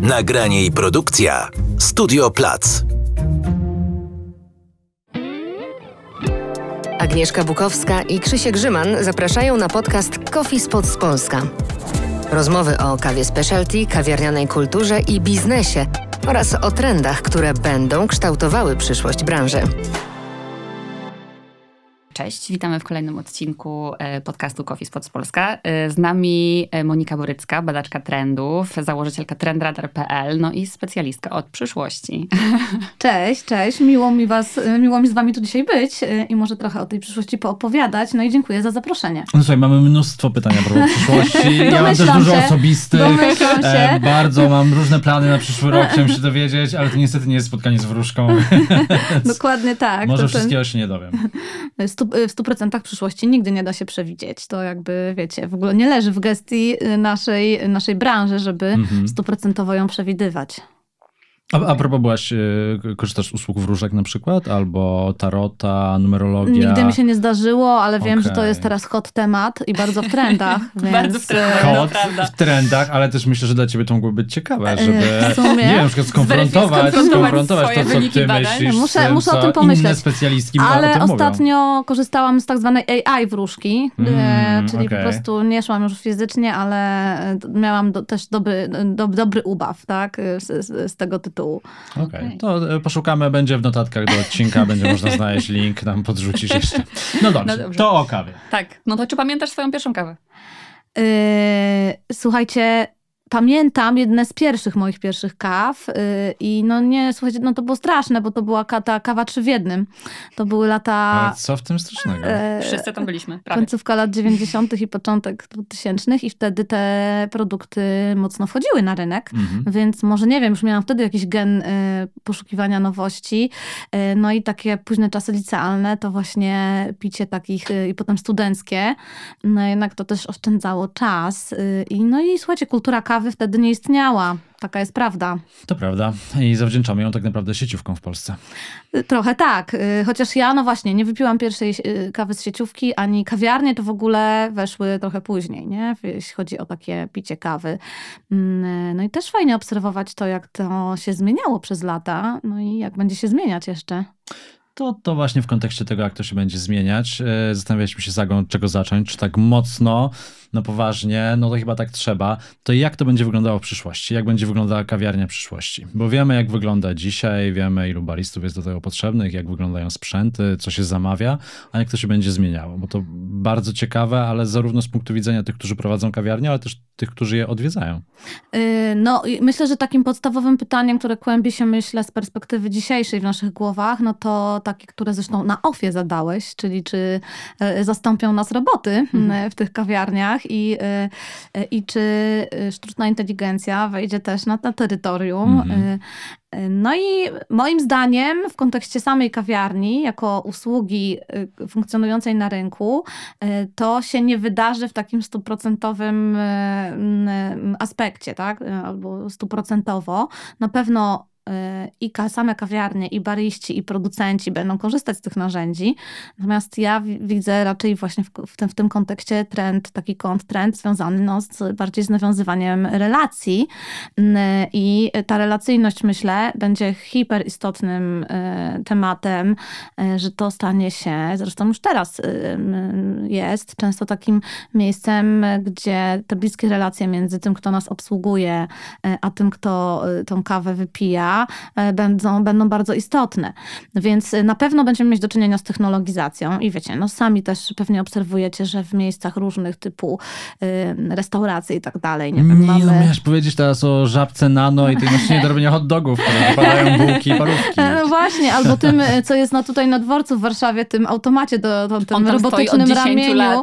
Nagranie i produkcja Studio Plac. Agnieszka Bukowska i Krzysiek Grzyman zapraszają na podcast Coffee z Polska. Rozmowy o kawie specialty, kawiarnianej kulturze i biznesie oraz o trendach, które będą kształtowały przyszłość branży. Cześć, witamy w kolejnym odcinku e, podcastu Coffee Spots Polska. E, z nami e, Monika Borycka, badaczka trendów, założycielka trendradar.pl, no i specjalistka od przyszłości. Cześć, cześć, miło mi, was, miło mi z wami tu dzisiaj być i może trochę o tej przyszłości poopowiadać, no i dziękuję za zaproszenie. No słuchaj, mamy mnóstwo pytań o przyszłości, ja mam też dużo osobistych, bardzo mam różne plany na przyszły rok, chciałem się dowiedzieć, ale to niestety nie jest spotkanie z wróżką. Dokładnie tak. może wszystkiego ten... się nie dowiem. Y, w 100% przyszłości nigdy nie da się przewidzieć. To jakby, wiecie, w ogóle nie leży w gestii y, naszej, naszej branży, żeby mhm. stuprocentowo mm ją przewidywać. A, a propos byłaś, e, korzystasz z usług wróżek na przykład? Albo tarota, numerologia? Nigdy mi się nie zdarzyło, ale wiem, okay. że to jest teraz hot temat i bardzo w trendach. więc... Bardzo w trendach, e, no Hot w trendach, ale też myślę, że dla ciebie to mogłoby być ciekawe, e, żeby, nie wiem, na przykład skonfrontować, to, co ty badań. myślisz Muszę, tym, muszę o tym pomyśleć. Inne specjalistki ale o ostatnio mówią. korzystałam z tak zwanej AI wróżki, mm, czyli okay. po prostu nie szłam już fizycznie, ale miałam do, też dobry, do, dobry ubaw tak, z, z, z tego tytułu dół. Okej, okay. to e, poszukamy, będzie w notatkach do odcinka, będzie można znaleźć link, tam podrzucisz jeszcze. No dobrze, no dobrze. to o kawie. Tak, no to czy pamiętasz swoją pierwszą kawę? Yy, słuchajcie, pamiętam jedne z pierwszych moich pierwszych kaw y, i no nie, słuchajcie, no to było straszne, bo to była ta kawa trzy w jednym. To były lata... co w tym strasznego? E, Wszyscy tam byliśmy, prawie. Końcówka lat 90. i początek 2000 i wtedy te produkty mocno wchodziły na rynek, mhm. więc może nie wiem, już miałam wtedy jakiś gen y, poszukiwania nowości. E, no i takie późne czasy licealne to właśnie picie takich y, i potem studenckie. No jednak to też oszczędzało czas i no i słuchajcie, kultura kawy Kawy wtedy nie istniała. Taka jest prawda. To prawda. I zawdzięczamy ją tak naprawdę sieciówką w Polsce. Trochę tak. Y, chociaż ja, no właśnie, nie wypiłam pierwszej y, kawy z sieciówki, ani kawiarnie to w ogóle weszły trochę później, nie? Jeśli chodzi o takie picie kawy. Mm, y, no i też fajnie obserwować to, jak to się zmieniało przez lata, no i jak będzie się zmieniać jeszcze. To, to właśnie w kontekście tego, jak to się będzie zmieniać, zastanawialiśmy się, Zagą, od czego zacząć, czy tak mocno na no poważnie, no to chyba tak trzeba, to jak to będzie wyglądało w przyszłości? Jak będzie wyglądała kawiarnia przyszłości? Bo wiemy, jak wygląda dzisiaj, wiemy, ilu baristów jest do tego potrzebnych, jak wyglądają sprzęty, co się zamawia, a jak to się będzie zmieniało, bo to bardzo ciekawe, ale zarówno z punktu widzenia tych, którzy prowadzą kawiarnię, ale też tych, którzy je odwiedzają. Yy, no, myślę, że takim podstawowym pytaniem, które kłębi się, myślę, z perspektywy dzisiejszej w naszych głowach, no to takie, które zresztą na ofie zadałeś, czyli czy yy, zastąpią nas roboty mhm. yy, w tych kawiarniach i, y, y, i czy y, sztuczna inteligencja wejdzie też na, to terytorium. Mhm. No i moim zdaniem w kontekście samej kawiarni, jako usługi funkcjonującej na rynku, to się nie wydarzy w takim stuprocentowym aspekcie, tak? Albo stuprocentowo. Na pewno i same kawiarnie, i bariści, i producenci będą korzystać z tych narzędzi. Natomiast ja widzę raczej właśnie w, w, tym, w tym kontekście trend, taki kontrtrend związany no, z, bardziej z nawiązywaniem relacji i ta relacyjność, myślę, będzie hiperistotnym e, tematem, e, że to stanie się, zresztą już teraz e, jest, często takim miejscem, gdzie te bliskie relacje między tym, kto nas obsługuje, a tym, kto tą kawę wypija, E, będą, będą bardzo istotne. Więc e, na pewno będziemy mieć do czynienia z technologizacją i wiecie, no sami też pewnie obserwujecie, że w miejscach różnych typu y, e, restauracji i tak dalej, nie wiem, mamy... miałeś powiedzieć teraz o żabce nano i tej maszynie do robienia hot dogów, które padają bułki i parówki. No właśnie, albo tym, co jest no, tutaj na dworcu w Warszawie, tym automacie, do, do tym robotycznym ramieniu,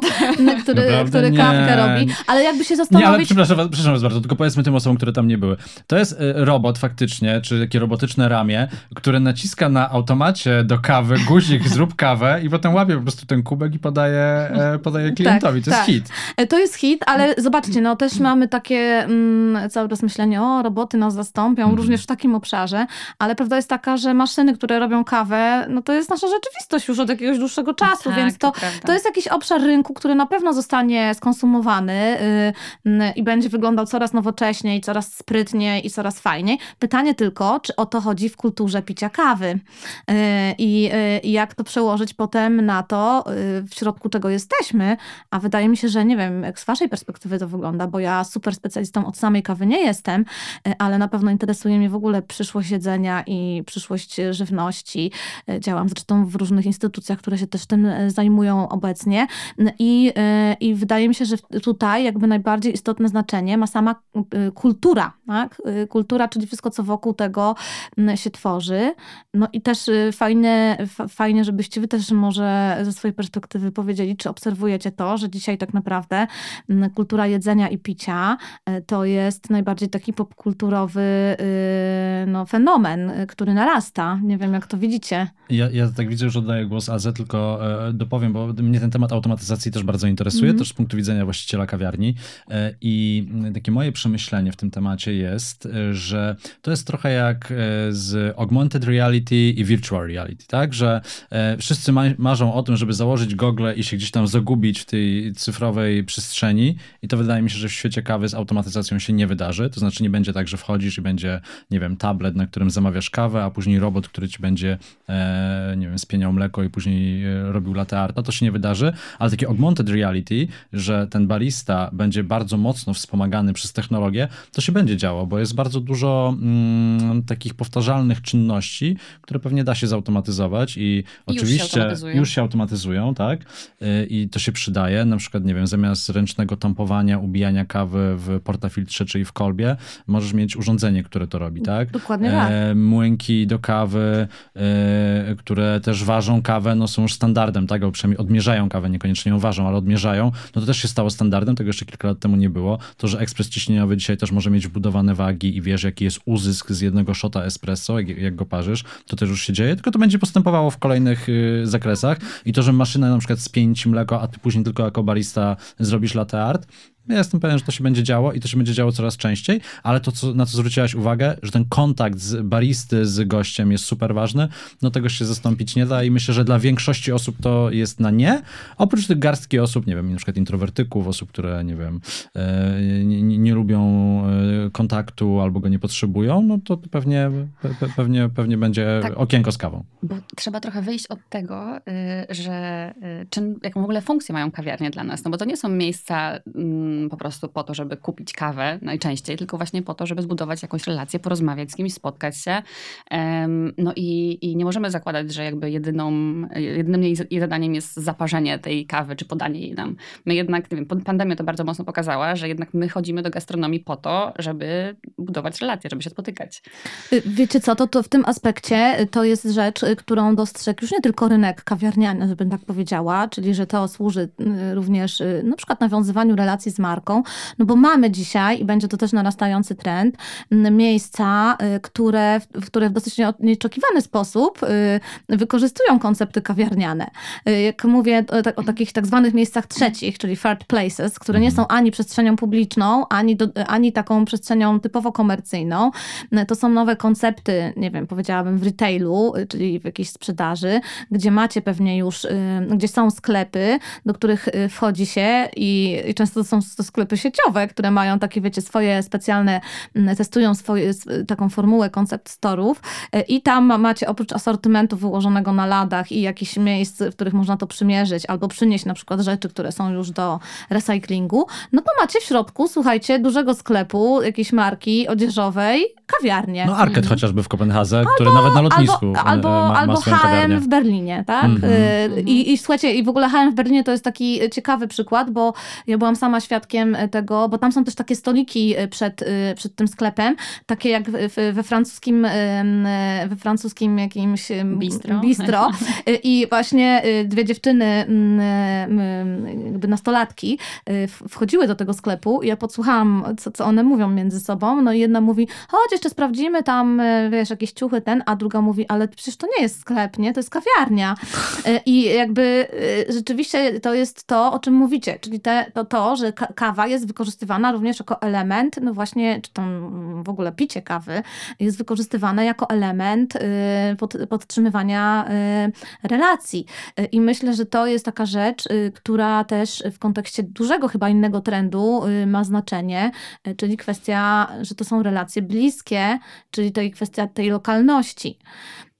który, który kawkę robi. Ale jakby się zastanowić... Nie, ale przepraszam, przepraszam bardzo, tylko powiedzmy tym osobom, które tam nie były. To jest robot faktycznie, czy takie robotyczne ramię, które naciska na automacie do kawy guzik zrób kawę i potem łapie po prostu ten kubek i podaje, e, podaje tak, klientowi. To tak, jest hit. E, to jest hit, ale zobaczcie, no też mamy takie mm, cały czas myślenie, o roboty nas zastąpią, mhm. również w takim obszarze, ale prawda jest taka, że maszyny, które robią kawę, no to jest nasza rzeczywistość już od jakiegoś dłuższego czasu, no tak, więc to, to, jest jakiś obszar rynku, który na pewno zostanie skonsumowany y, i będzie wyglądał coraz nowocześniej, coraz sprytniej i coraz fajniej. Pytanie tylko, tego, czy o to chodzi w kulturze picia kawy y, y, i jak to przełożyć potem na to, y, w środku czego jesteśmy, a wydaje mi się, że nie wiem, jak z waszej perspektywy to wygląda, bo ja super specjalistą od samej kawy nie jestem, ale na pewno interesuje mnie w ogóle przyszłość jedzenia i przyszłość żywności. Działam zresztą w różnych instytucjach, które się też tym zajmują obecnie i, i wydaje mi się, że tutaj jakby najbardziej istotne znaczenie ma sama kultura, tak? Kultura, czyli wszystko, co wokół tego tego mm, się tworzy. No i też y, fajne, fajnie, żebyście wy też może ze swojej perspektywy powiedzieli, czy obserwujecie to, że dzisiaj tak naprawdę mm, kultura jedzenia i picia y, to jest najbardziej taki popkulturowy y, no, fenomen, który narasta. Nie wiem, jak to widzicie. Ja, ja tak widzę, że oddaję głos Azę, tylko e, dopowiem, bo mnie ten temat automatyzacji też bardzo interesuje, mm też z punktu widzenia właściciela kawiarni. E, I takie moje przemyślenie w tym temacie jest, e, że to jest trochę jak jak e, z augmented reality i virtual reality, tak? Że e, wszyscy marzą o tym, żeby założyć gogle i się gdzieś tam zagubić w tej cyfrowej przestrzeni i to wydaje mi się, że w świecie kawy z automatyzacją się nie wydarzy, to znaczy nie będzie tak, że wchodzisz i będzie, nie wiem, tablet, na którym zamawiasz kawę, a później robot, który ci będzie, e, nie wiem, spieniał mleko i później robił latte arta, to się nie wydarzy, ale takie augmented reality, że ten barista będzie bardzo mocno wspomagany przez technologię, to się będzie działo, bo jest bardzo dużo mm, takich powtarzalnych czynności, które pewnie da się zautomatyzować i już oczywiście się już się automatyzują, tak? Y, I to się przydaje, na przykład, nie wiem, zamiast ręcznego tampowania, ubijania kawy w portafiltrze czyli w kolbie, możesz mieć urządzenie, które to robi, tak? Dokładnie y, tak. E, młynki do kawy, e, które też ważą kawę, no są już standardem, tak? Albo przynajmniej odmierzają kawę, niekoniecznie ją ważą, ale odmierzają. No to też się stało standardem, tego jeszcze kilka lat temu nie było. To, że ekspres ciśnieniowy dzisiaj też może mieć wbudowane wagi i wiesz, jaki jest uzysk z jednego jednego shota espresso, jak, jak, go parzysz, to też już się dzieje, tylko to będzie postępowało w kolejnych y, zakresach i to, że maszyna na przykład spięć mleko, a ty później tylko jako barista zrobisz latte art, ja jestem pewien, że to się będzie działo i to się będzie działo coraz częściej, ale to, co, na co zwróciłaś uwagę, że ten kontakt z baristy, z gościem jest super ważny, no tego się zastąpić nie da i myślę, że dla większości osób to jest na nie. Oprócz tych garstki osób, nie wiem, np. introwertyków, osób, które, nie wiem, e, nie, nie, nie lubią e, kontaktu albo go nie potrzebują, no to pewnie, pe, pewnie, pewnie będzie tak, okienko z kawą. Bo trzeba trochę wyjść od tego, y, że y, czym, jaką w ogóle funkcję mają kawiarnie dla nas, no bo to nie są miejsca... Mm, po prostu po to, żeby kupić kawę najczęściej, tylko właśnie po to, żeby zbudować jakąś relację, porozmawiać z kimś, spotkać się. No i, i nie możemy zakładać, że jakby jedyną, jedynym jej zadaniem jest zaparzenie tej kawy, czy podanie jej nam. My jednak, nie wiem, pandemia to bardzo mocno pokazała, że jednak my chodzimy do gastronomii po to, żeby budować relacje, żeby się spotykać. Y, wiecie co, to, to w tym aspekcie y, to jest rzecz, y, którą dostrzegł już nie tylko rynek kawiarniany, żebym tak powiedziała, czyli że to służy również na przykład nawiązywaniu relacji z marką, no bo mamy dzisiaj, i będzie to też narastający trend, miejsca, y, które, które w dosyć nieoczekiwany sposób y, wykorzystują koncepty kawiarniane. Y, jak mówię tak, o, takich tak zwanych miejscach trzecich, czyli third places, które nie mhm. są ani przestrzenią publiczną, ani, do, ani taką przestrzenią typowo komercyjną. To są nowe koncepty, nie wiem, powiedziałabym w retailu, czyli w jakiejś sprzedaży, gdzie macie pewnie już, gdzie są sklepy, do których wchodzi się i, i często to są to sklepy sieciowe, które mają takie, wiecie, swoje specjalne, mm, testują swoje, taką formułę koncept store'ów e, i tam macie oprócz asortymentu wyłożonego na ladach i jakichś miejsc, w których można to przymierzyć albo przynieść na przykład rzeczy, które są już do recyklingu, no to macie w środku, słuchajcie, dużego sklepu, jakiejś marki odzieżowej, kawiarnie. No Arket mm. chociażby w Kopenhadze, albo, który nawet na lotnisku Albo, e, albo, ma, ma albo HM w Berlinie, tak? Mm -hmm. I, I słuchajcie, i w ogóle HM w Berlinie to jest taki e, ciekawy przykład, bo ja byłam sama świadkiem tego, bo tam są też takie stoliki przed, przed tym sklepem, takie jak we francuskim we francuskim jakimś bistro. bistro. I właśnie dwie dziewczyny, jakby nastolatki, wchodziły do tego sklepu i ja podsłuchałam, co, co one mówią między sobą, no i jedna mówi, chodź jeszcze sprawdzimy tam, e, wiesz, jakieś ciuchy ten, a druga mówi, ale przecież to nie jest sklep, nie? To jest kawiarnia. E, I jakby e, rzeczywiście to jest to, o czym mówicie, czyli te, to, to, że kawa jest wykorzystywana również jako element, no właśnie, czy tam w ogóle picie kawy jest wykorzystywane jako element pod, podtrzymywania relacji. I myślę, że to jest taka rzecz, która też w kontekście dużego chyba innego trendu ma znaczenie, czyli kwestia, że to są relacje bliskie, miejskie, czyli to i kwestia tej lokalności.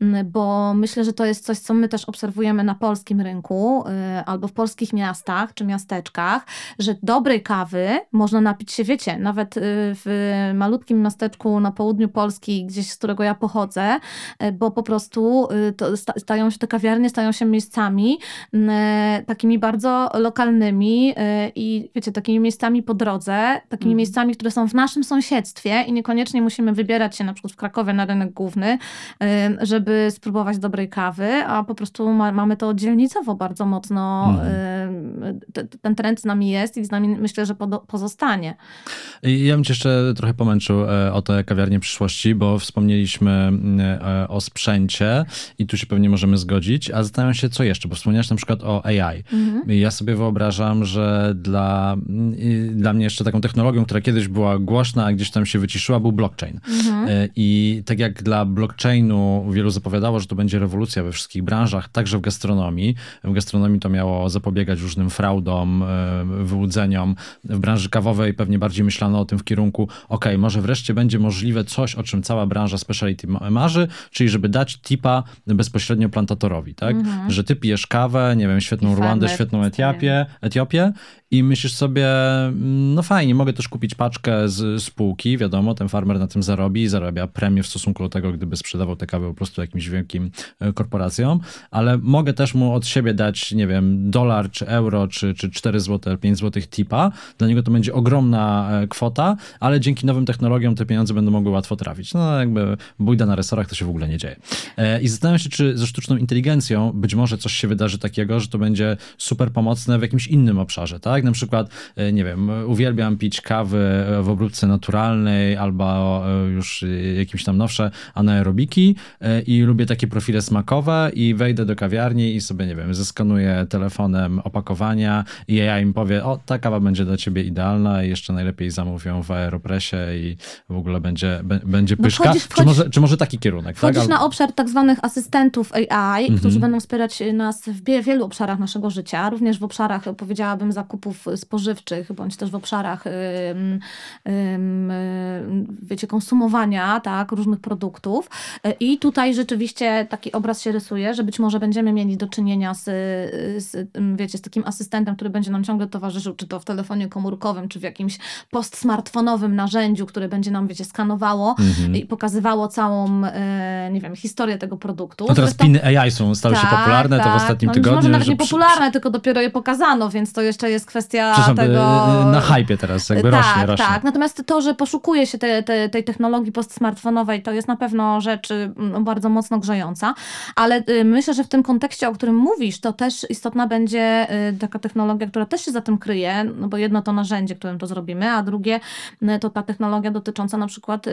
Mm, bo myślę, że to jest coś, co my też obserwujemy na polskim rynku y, albo w polskich miastach czy miasteczkach, że dobrej kawy można napić się, wiecie, nawet y, w malutkim miasteczku na południu Polski, gdzieś z którego ja pochodzę, y, bo po prostu stają się te kawiarnie, stają się miejscami mm, takimi bardzo lokalnymi i wiecie, takimi miejscami po drodze, takimi mm. miejscami, które są w naszym sąsiedztwie i niekoniecznie musimy wybierać się na przykład w Krakowie na rynek główny, żeby żeby spróbować dobrej kawy, a po prostu ma, mamy to dzielnicowo bardzo mocno. Mhm. Y, y, ten trend z nami jest i z nami myślę, że pozostanie. ja bym cię jeszcze trochę pomęczył e, o te kawiarnie przyszłości, bo wspomnieliśmy mm, e, o sprzęcie i tu się pewnie możemy zgodzić, a zastanawiam się, co jeszcze, bo wspomniałeś na przykład o AI. Mhm. Ja sobie wyobrażam, że dla, mm, dla mnie jeszcze taką technologią, która kiedyś była głośna, a gdzieś tam się wyciszyła, był blockchain. Mhm. E, I tak jak dla blockchainu wielu zapowiadało, że to będzie rewolucja we wszystkich branżach, także w gastronomii. W gastronomii to miało zapobiegać różnym fraudom, e, wyłudzeniom. W branży kawowej pewnie bardziej myślano o tym w kierunku, ok, może wreszcie będzie możliwe coś, o czym cała branża speciality marzy, czyli żeby dać tipa bezpośrednio plantatorowi, tak? Mm -hmm. Że ty pijesz kawę, nie wiem, świetną I Rwandę, farmer, świetną Etiopię, Etiopię i myślisz sobie, mm, no fajnie, mogę też kupić paczkę z spółki, wiadomo, ten farmer na tym zarobi i zarabia premię w stosunku do tego, gdyby sprzedawał te kawy po prostu jakimś wielkim e, korporacjom, ale mogę też mu od siebie dać, nie wiem, dolar czy euro, czy, czy 4 zł, 5 zł tipa, dla niego to będzie ogromna e, kwota, ale dzięki nowym technologiom te pieniądze będą mogły łatwo trafić. No jakby bójda na resorach to się w ogóle nie dzieje. E, I zastanawiam się, czy ze sztuczną inteligencją być może coś się wydarzy takiego, że to będzie super pomocne w jakimś innym obszarze, tak? tak? Na przykład, e, nie wiem, uwielbiam pić kawy e, w obróbce naturalnej albo e, już jakimś tam nowsze anaerobiki i lubię takie profile smakowe i wejdę do kawiarni i sobie, nie wiem, zeskanuję telefonem opakowania i ja im powie, o, ta kawa będzie dla ciebie idealna i jeszcze najlepiej zamówią w Aeropresie i w ogóle będzie, będzie no pyszka. No wchodzisz, wchodzisz, czy, może, czy może taki kierunek? Tak? Wchodzisz tak? na obszar tak zwanych asystentów AI, mhm. którzy będą wspierać nas w wielu obszarach naszego życia, również w obszarach, powiedziałabym, zakupu sklepów spożywczych, bądź też w obszarach y, wiecie, konsumowania tak, różnych produktów. Y, I tutaj rzeczywiście taki obraz się rysuje, że być może będziemy mieli do czynienia z, z, wiecie, z takim asystentem, który będzie nam ciągle towarzyszył, czy to w telefonie komórkowym, czy w jakimś post-smartfonowym narzędziu, które będzie nam, wiecie, skanowało mhm. i pokazywało całą, y, nie wiem, historię tego produktu. No A teraz piny AI są, stały tak, się popularne, tak, to w tak. ostatnim no, tygodniu. Może nawet że... nie popularne, tylko dopiero je pokazano, więc to jeszcze jest kwestia kwestia y, y, tego... na hypie teraz jakby tak, rośnie, rośnie. Tak, natomiast to, że poszukuje się te, te, tej technologii postsmartfonowej, to jest na pewno rzecz mm, no, bardzo mocno grzejąca, ale y, myślę, że w tym kontekście, o którym mówisz, to też istotna będzie taka technologia, która też się za tym kryje, no bo jedno to narzędzie, którym to zrobimy, a drugie to ta technologia dotycząca na przykład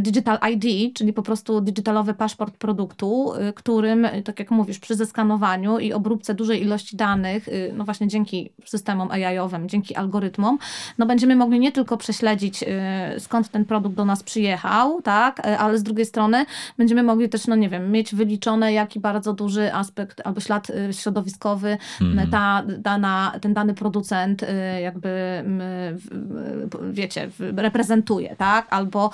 digital ID, czyli po prostu digitalowy paszport produktu, którym, tak jak mówisz, przy zeskanowaniu i obróbce dużej ilości danych, no właśnie dzięki systemowi systemom AI-owym, dzięki algorytmom, no będziemy mogli nie tylko prześledzić, y, skąd ten produkt do nas przyjechał, tak, y, ale z drugiej strony będziemy mogli też, no nie wiem, mieć wyliczone, jaki bardzo duży aspekt albo ślad y, środowiskowy mm. ta, dana, ten dany producent jakby, wiecie, reprezentuje, tak, albo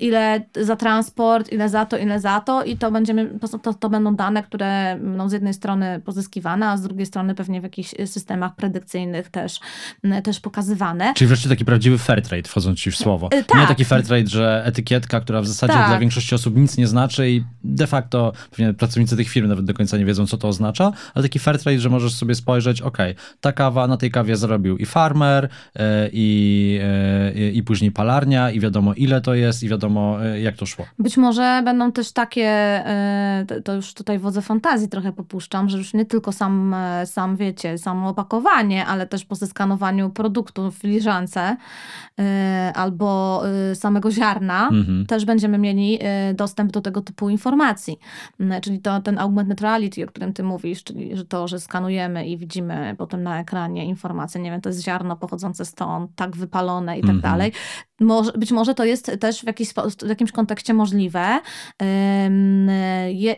ile za transport, ile za to, ile za to i to będziemy, to, to będą dane, które będą no, z jednej strony pozyskiwane, a z drugiej strony pewnie w jakichś systemach predykcyjnych innych też, też pokazywane. Czyli wreszcie taki prawdziwy fair trade, wchodząc ci w słowo. E, tak. Nie taki fair trade, że etykietka, która w zasadzie tak. dla większości osób nic nie znaczy i de facto pewnie pracownicy tych firm nawet do końca nie wiedzą, co to oznacza, ale taki fair trade, że możesz sobie spojrzeć, ok, ta kawa, na tej kawie zrobił i farmer, e, i, e, i, i później palarnia, i wiadomo ile to jest, i wiadomo jak to szło. Być może będą też takie, to już tutaj wodze fantazji trochę popuszczam, że już nie tylko sam, sam wiecie, samo opakowanie, ale też po zeskanowaniu produktu w filiżance y, albo y, samego ziarna, mhm. też będziemy mieli y, dostęp do tego typu informacji. Mm, czyli to ten augmented reality, o którym ty mówisz, czyli że to, że skanujemy i widzimy potem na ekranie informacje, nie wiem, to jest ziarno pochodzące stąd, tak wypalone i tak mhm. dalej, być może to jest też w, jakiś, w jakimś kontekście możliwe.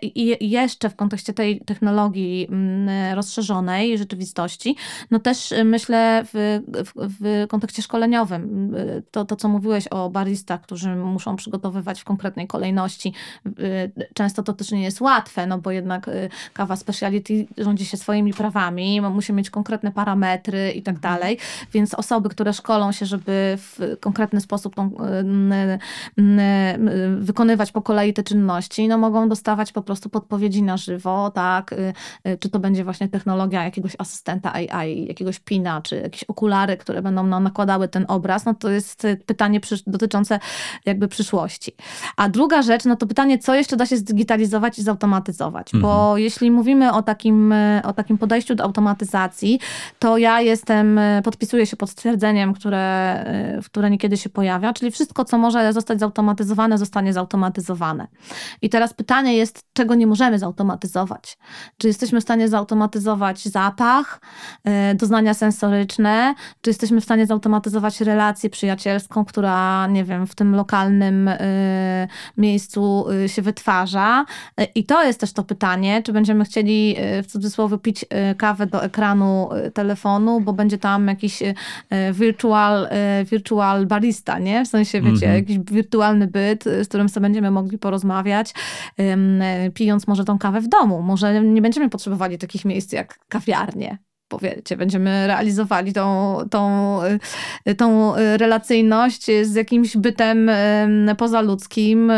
i jeszcze w kontekście tej technologii mm, rozszerzonej rzeczywistości, no też e, myślę w, w, w kontekście szkoleniowym, e, to, to co mówiłeś o baristach, którzy muszą przygotowywać w konkretnej kolejności, e, często to też nie jest łatwe, no bo jednak kawa speciality rządzi się swoimi prawami, musi mieć konkretne parametry i tak mhm. dalej, więc osoby, które szkolą się, żeby w konkretny sposób tą, mm, e, mm, e, mm, wykonywać po kolei te czynności, no mogą dostawać po prostu podpowiedzi na żywo, tak, y, y, czy to będzie właśnie technologia jakiegoś asystenta AI, jakiegoś pina, czy jakieś okulary, które będą no, nakładały ten obraz, no to jest y, pytanie przy, dotyczące jakby przyszłości. A druga rzecz, no to pytanie, co jeszcze da się zdigitalizować i zautomatyzować, mhm. bo jeśli mówimy o takim, o takim podejściu do automatyzacji, to ja jestem, podpisuję się pod stwierdzeniem, które, w które niekiedy się pojawia, czyli wszystko, co może zostać zautomatyzowane, zostanie zautomatyzowane. I teraz pytanie jest, czego nie możemy zautomatyzować? Czy jesteśmy w stanie zautomatyzować zapach, y, doznania sensoryczne? Czy jesteśmy w stanie zautomatyzować relację przyjacielską, która, nie wiem, w tym lokalnym y, miejscu y, się wytwarza? I to jest też to pytanie, czy będziemy chcieli w cudzysłowie pić kawę do ekranu telefonu, bo będzie tam jakiś virtual, virtual barista, artysta, nie? W sensie, wiecie, mm -hmm. jakiś wirtualny byt, y, z którym sobie będziemy mogli porozmawiać, y, pijąc może tą kawę w domu. Może nie będziemy potrzebowali takich miejsc jak kawiarnie, Wiecie, będziemy realizowali tą, tą, y, tą y, relacyjność z jakimś bytem y, pozaludzkim,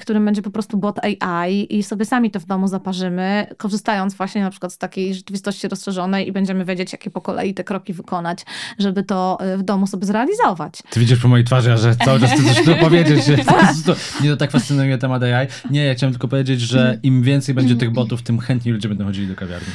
którym będzie po prostu bot AI i sobie sami to w domu zaparzymy, korzystając właśnie na przykład z takiej rzeczywistości rozszerzonej i będziemy wiedzieć, jakie po kolei te kroki wykonać, żeby to w domu sobie zrealizować. Ty widzisz po mojej twarzy, że cały czas chcesz coś tu powiedzieć. nie to tak fascynuje temat AI. Nie, ja chciałem tylko powiedzieć, że im więcej będzie tych botów, tym chętniej ludzie będą chodzili do kawiarni.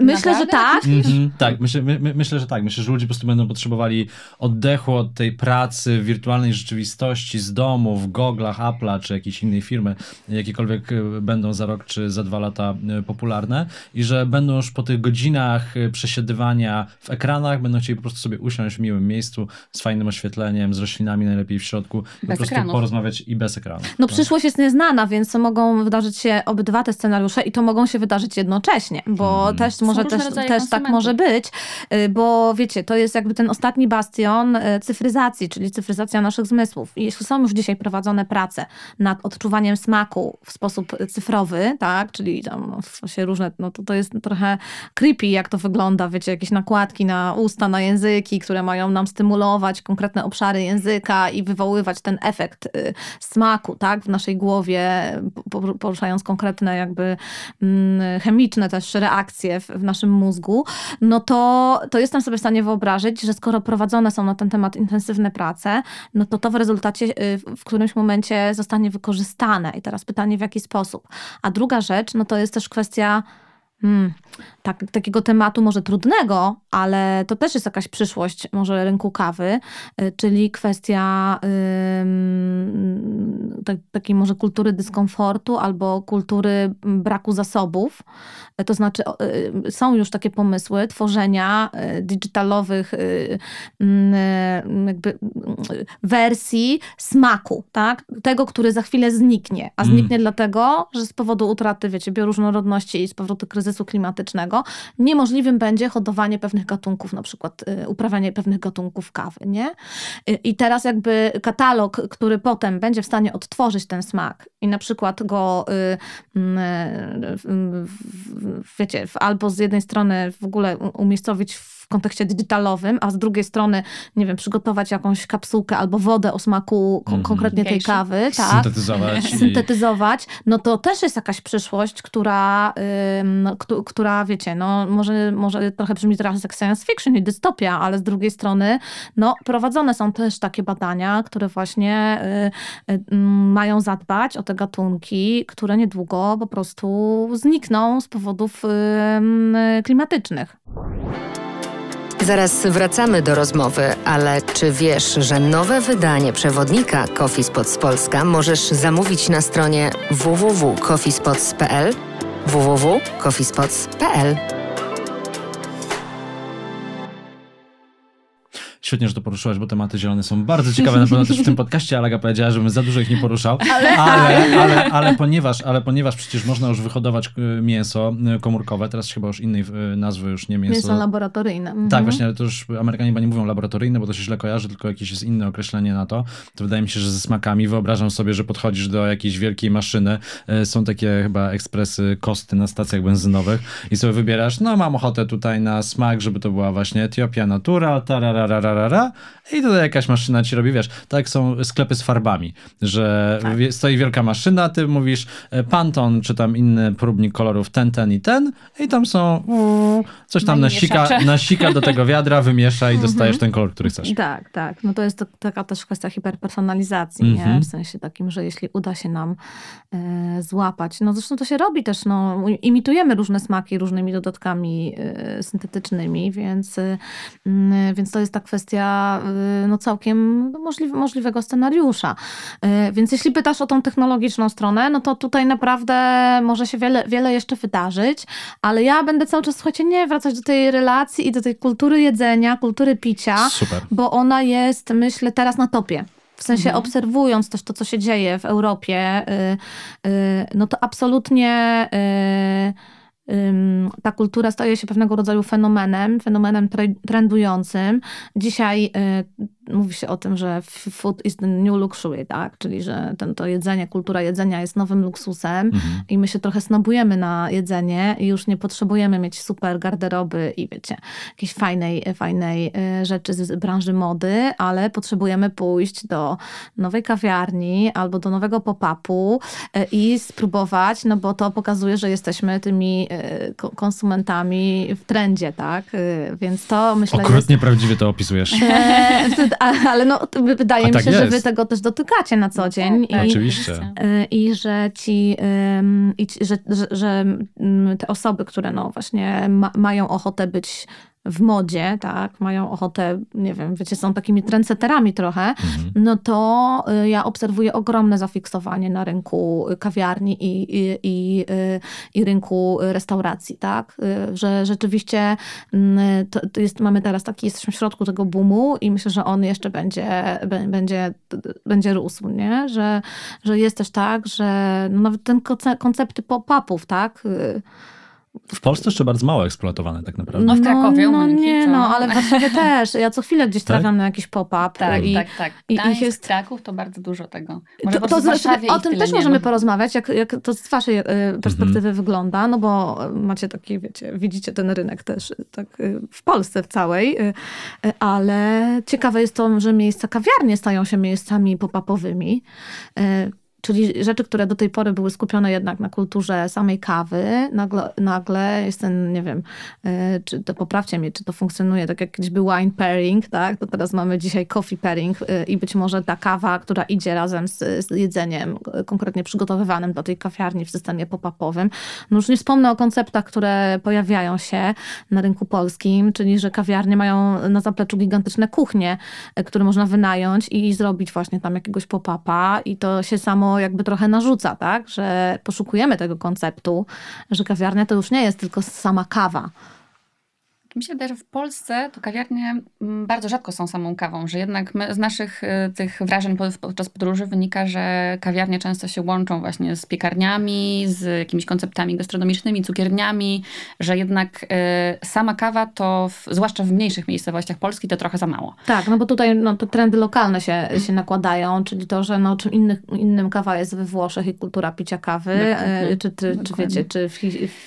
Myślę, że tak. Tak? Mhm. tak, myślę, my, my, myślę, że tak. Myślę, że ludzie po prostu będą potrzebowali oddechu od tej pracy w wirtualnej rzeczywistości, z domu, w goglach, Apple'a czy jakiejś innej firmy, jakiekolwiek e, będą za rok czy za dwa lata e, popularne i że będą już po tych godzinach e, przesiadywania w ekranach, będą chcieli po prostu sobie usiąść w miłym miejscu, z fajnym oświetleniem, z roślinami najlepiej w środku, bez po prostu ekranów. porozmawiać i bez ekranu. No tak? przyszłość jest nieznana, więc mogą wydarzyć się obydwa te scenariusze i to mogą się wydarzyć jednocześnie, bo hmm. też może też też tak może być, y, bo wiecie, to jest jakby ten ostatni bastion y, cyfryzacji, czyli cyfryzacja naszych zmysłów. Jeśli są już dzisiaj prowadzone prace nad odczuwaniem smaku w sposób cyfrowy, tak, czyli tam się różne, no to, to jest trochę creepy, jak to wygląda, wiecie, jakieś nakładki na usta, na języki, które mają nam stymulować konkretne obszary języka i wywoływać ten efekt y, smaku, tak, w naszej głowie, poruszając konkretne jakby mm, chemiczne też reakcje w, w naszym mózgu mózgu, no to, to jestem sobie w stanie wyobrazić, że skoro prowadzone są na ten temat intensywne prace, no to to w rezultacie y, w którymś momencie zostanie wykorzystane. I teraz pytanie, w jaki sposób. A druga rzecz, no to jest też kwestia Hmm, tak, takiego tematu może trudnego, ale to też jest jakaś przyszłość może rynku kawy, y, czyli kwestia tak, takiej może kultury dyskomfortu albo kultury braku zasobów. Y, to znaczy y, są już takie pomysły tworzenia digitalowych jakby wersji smaku, tak? Tego, który za chwilę zniknie, a mm. zniknie dlatego, że z powodu utraty, wiecie, bioróżnorodności i z powodu kryzysu kryzysu klimatycznego niemożliwym będzie hodowanie pewnych gatunków, na przykład y, uprawianie pewnych gatunków kawy, nie? Y, I teraz jakby katalog, który potem będzie w stanie odtworzyć ten smak i na przykład go y, wiecie, albo z jednej strony w ogóle umiejscowić w w kontekście digitalowym, a z drugiej strony, nie wiem, przygotować jakąś kapsułkę albo wodę o smaku mm. konkretnie tej kawy, tak? Syntetyzować. Syntetyzować, no to też jest jakaś przyszłość, która, ym, no, która wiecie, no może, może trochę brzmi teraz jak science fiction i dystopia, ale z drugiej strony, no prowadzone są też takie badania, które właśnie y, y, mają zadbać o te gatunki, które niedługo po prostu znikną z powodów y, klimatycznych. Zaraz wracamy do rozmowy, ale czy wiesz, że nowe wydanie przewodnika Coffee Spots Polska możesz zamówić na stronie www.coffeespots.pl www.coffeespots.pl Świetnie, że to poruszyłaś, bo tematy zielone są bardzo ciekawe, na pewno też w tym podcaście Alaga powiedziała, żebym za dużo ich nie poruszał, ale, ale, ale, ponieważ, ale ponieważ przecież można już wyhodować e, mięso e, komórkowe, teraz chyba już innej e, nazwy już nie mięso. Mięso laboratoryjne. Tak, mhm. Tak, właśnie, ale to już Amerykanie chyba nie mówią laboratoryjne, bo to się źle kojarzy, tylko jakieś jest inne określenie na to. To wydaje mi się, że ze smakami wyobrażam sobie, że podchodzisz do jakiejś wielkiej maszyny, są takie chyba ekspresy kosty na stacjach benzynowych i sobie wybierasz, no mam ochotę tutaj na smak, żeby to była właśnie Etiopia Natural, tarararara, da da da. i tutaj jakaś maszyna ci robi, wiesz, tak są sklepy z farbami, że tak. stoi wielka maszyna, ty mówisz e, Panton, czy tam inny próbnik kolorów ten, ten i ten i tam są coś tam nasika, nasika do tego wiadra, wymiesza i mhm. dostajesz ten kolor, który chcesz. Tak, tak. No to jest to, taka też kwestia hiperpersonalizacji, nie? Mhm. W sensie takim, że jeśli uda się nam e, złapać, no zresztą to się robi też, no imitujemy różne smaki różnymi dodatkami e, syntetycznymi, więc, e, więc to jest ta kwestia e, Y, no całkiem możliwe, możliwego scenariusza. Y, więc jeśli pytasz o tą technologiczną stronę, no to tutaj naprawdę może się wiele, wiele jeszcze wydarzyć, ale ja będę cały czas, słuchajcie, nie wracać do tej relacji i do tej kultury jedzenia, kultury picia, Super. bo ona jest, myślę, teraz na topie. W sensie mhm. obserwując też to, co się dzieje w Europie, y, no to absolutnie ta kultura staje się pewnego rodzaju fenomenem, fenomenem trendującym. Dzisiaj y, mówi się o tym, że food is the new luxury, tak? Czyli, że ten, to jedzenie, kultura jedzenia jest nowym luksusem mhm. i my się trochę snobujemy na jedzenie i już nie potrzebujemy mieć super garderoby i wiecie, jakiejś fajnej, fajnej e, rzeczy z branży mody, ale potrzebujemy pójść do nowej kawiarni albo do nowego pop-upu e, i spróbować, no bo to pokazuje, że jesteśmy tymi e, konsumentami w trendzie, tak? Więc to myślę... Okrutnie jest... prawdziwie to opisujesz ale no, wydaje A mi tak się, że wy tego też dotykacie na co dzień. Tak, tak. I, Oczywiście. Y, I, że ci, i, że, że, że, te osoby, które no właśnie ma, mają ochotę być w modzie, tak, mają ochotę, nie wiem, wiecie, są takimi trendseterami trochę, mhm. no to y, ja obserwuję ogromne zafiksowanie na rynku kawiarni i, i, i, y, i rynku restauracji, tak, y, że rzeczywiście mm, to jest, mamy teraz taki, jesteśmy w środku tego boomu i myślę, że on jeszcze będzie, będzie, będzie rósł, nie, że, że jest też tak, że no nawet ten koncepty pop-upów, tak, w Polsce jeszcze bardzo mało eksploatowane tak naprawdę. No w Krakowie no, umanki, no nie, no, ale w też. Ja co chwilę gdzieś tak? na jakiś pop-up. Tak, i, tak, tak. I, Gdańsk, jest... Kraków to bardzo dużo tego. Może to, to znaczy, o tym też możemy ma. porozmawiać, jak, jak to z waszej y, mhm. perspektywy mhm. wygląda, no bo macie taki, wiecie, widzicie ten rynek też y, tak y, w Polsce w całej, ale ciekawe jest to, że miejsca kawiarnie stają się miejscami pop-upowymi. Czyli rzeczy, które do tej pory były skupione jednak na kulturze samej kawy, nagle, nagle jest ten, nie wiem, y, czy to poprawcie mnie, czy to funkcjonuje, tak jak kiedyś był wine pairing, tak, to teraz mamy dzisiaj coffee pairing y, i być może ta kawa, która idzie razem z, z jedzeniem y, konkretnie przygotowywanym do tej kawiarni w systemie pop-upowym. No już nie wspomnę o konceptach, które pojawiają się na rynku polskim, czyli że kawiarnie mają na zapleczu gigantyczne kuchnie, które można wynająć i zrobić właśnie tam jakiegoś pop-upa i to się samo jakby trochę narzuca, tak? Że poszukujemy tego konceptu, że kawiarnia to już nie jest tylko sama kawa myślę, że w Polsce to kawiarnie mm, bardzo rzadko są samą kawą, że jednak z naszych y, tych wrażeń podczas podróży wynika, że kawiarnie często się łączą właśnie z piekarniami, z jakimiś konceptami gastronomicznymi, cukierniami, że jednak y, sama kawa to, w, zwłaszcza w mniejszych miejscowościach Polski, to trochę za mało. Tak, no bo tutaj no, te trendy lokalne się, się nakładają, czyli to, że no, czym inny, innym kawa jest we Włoszech i kultura picia kawy, y, czy, czy, czy wiecie, czy w,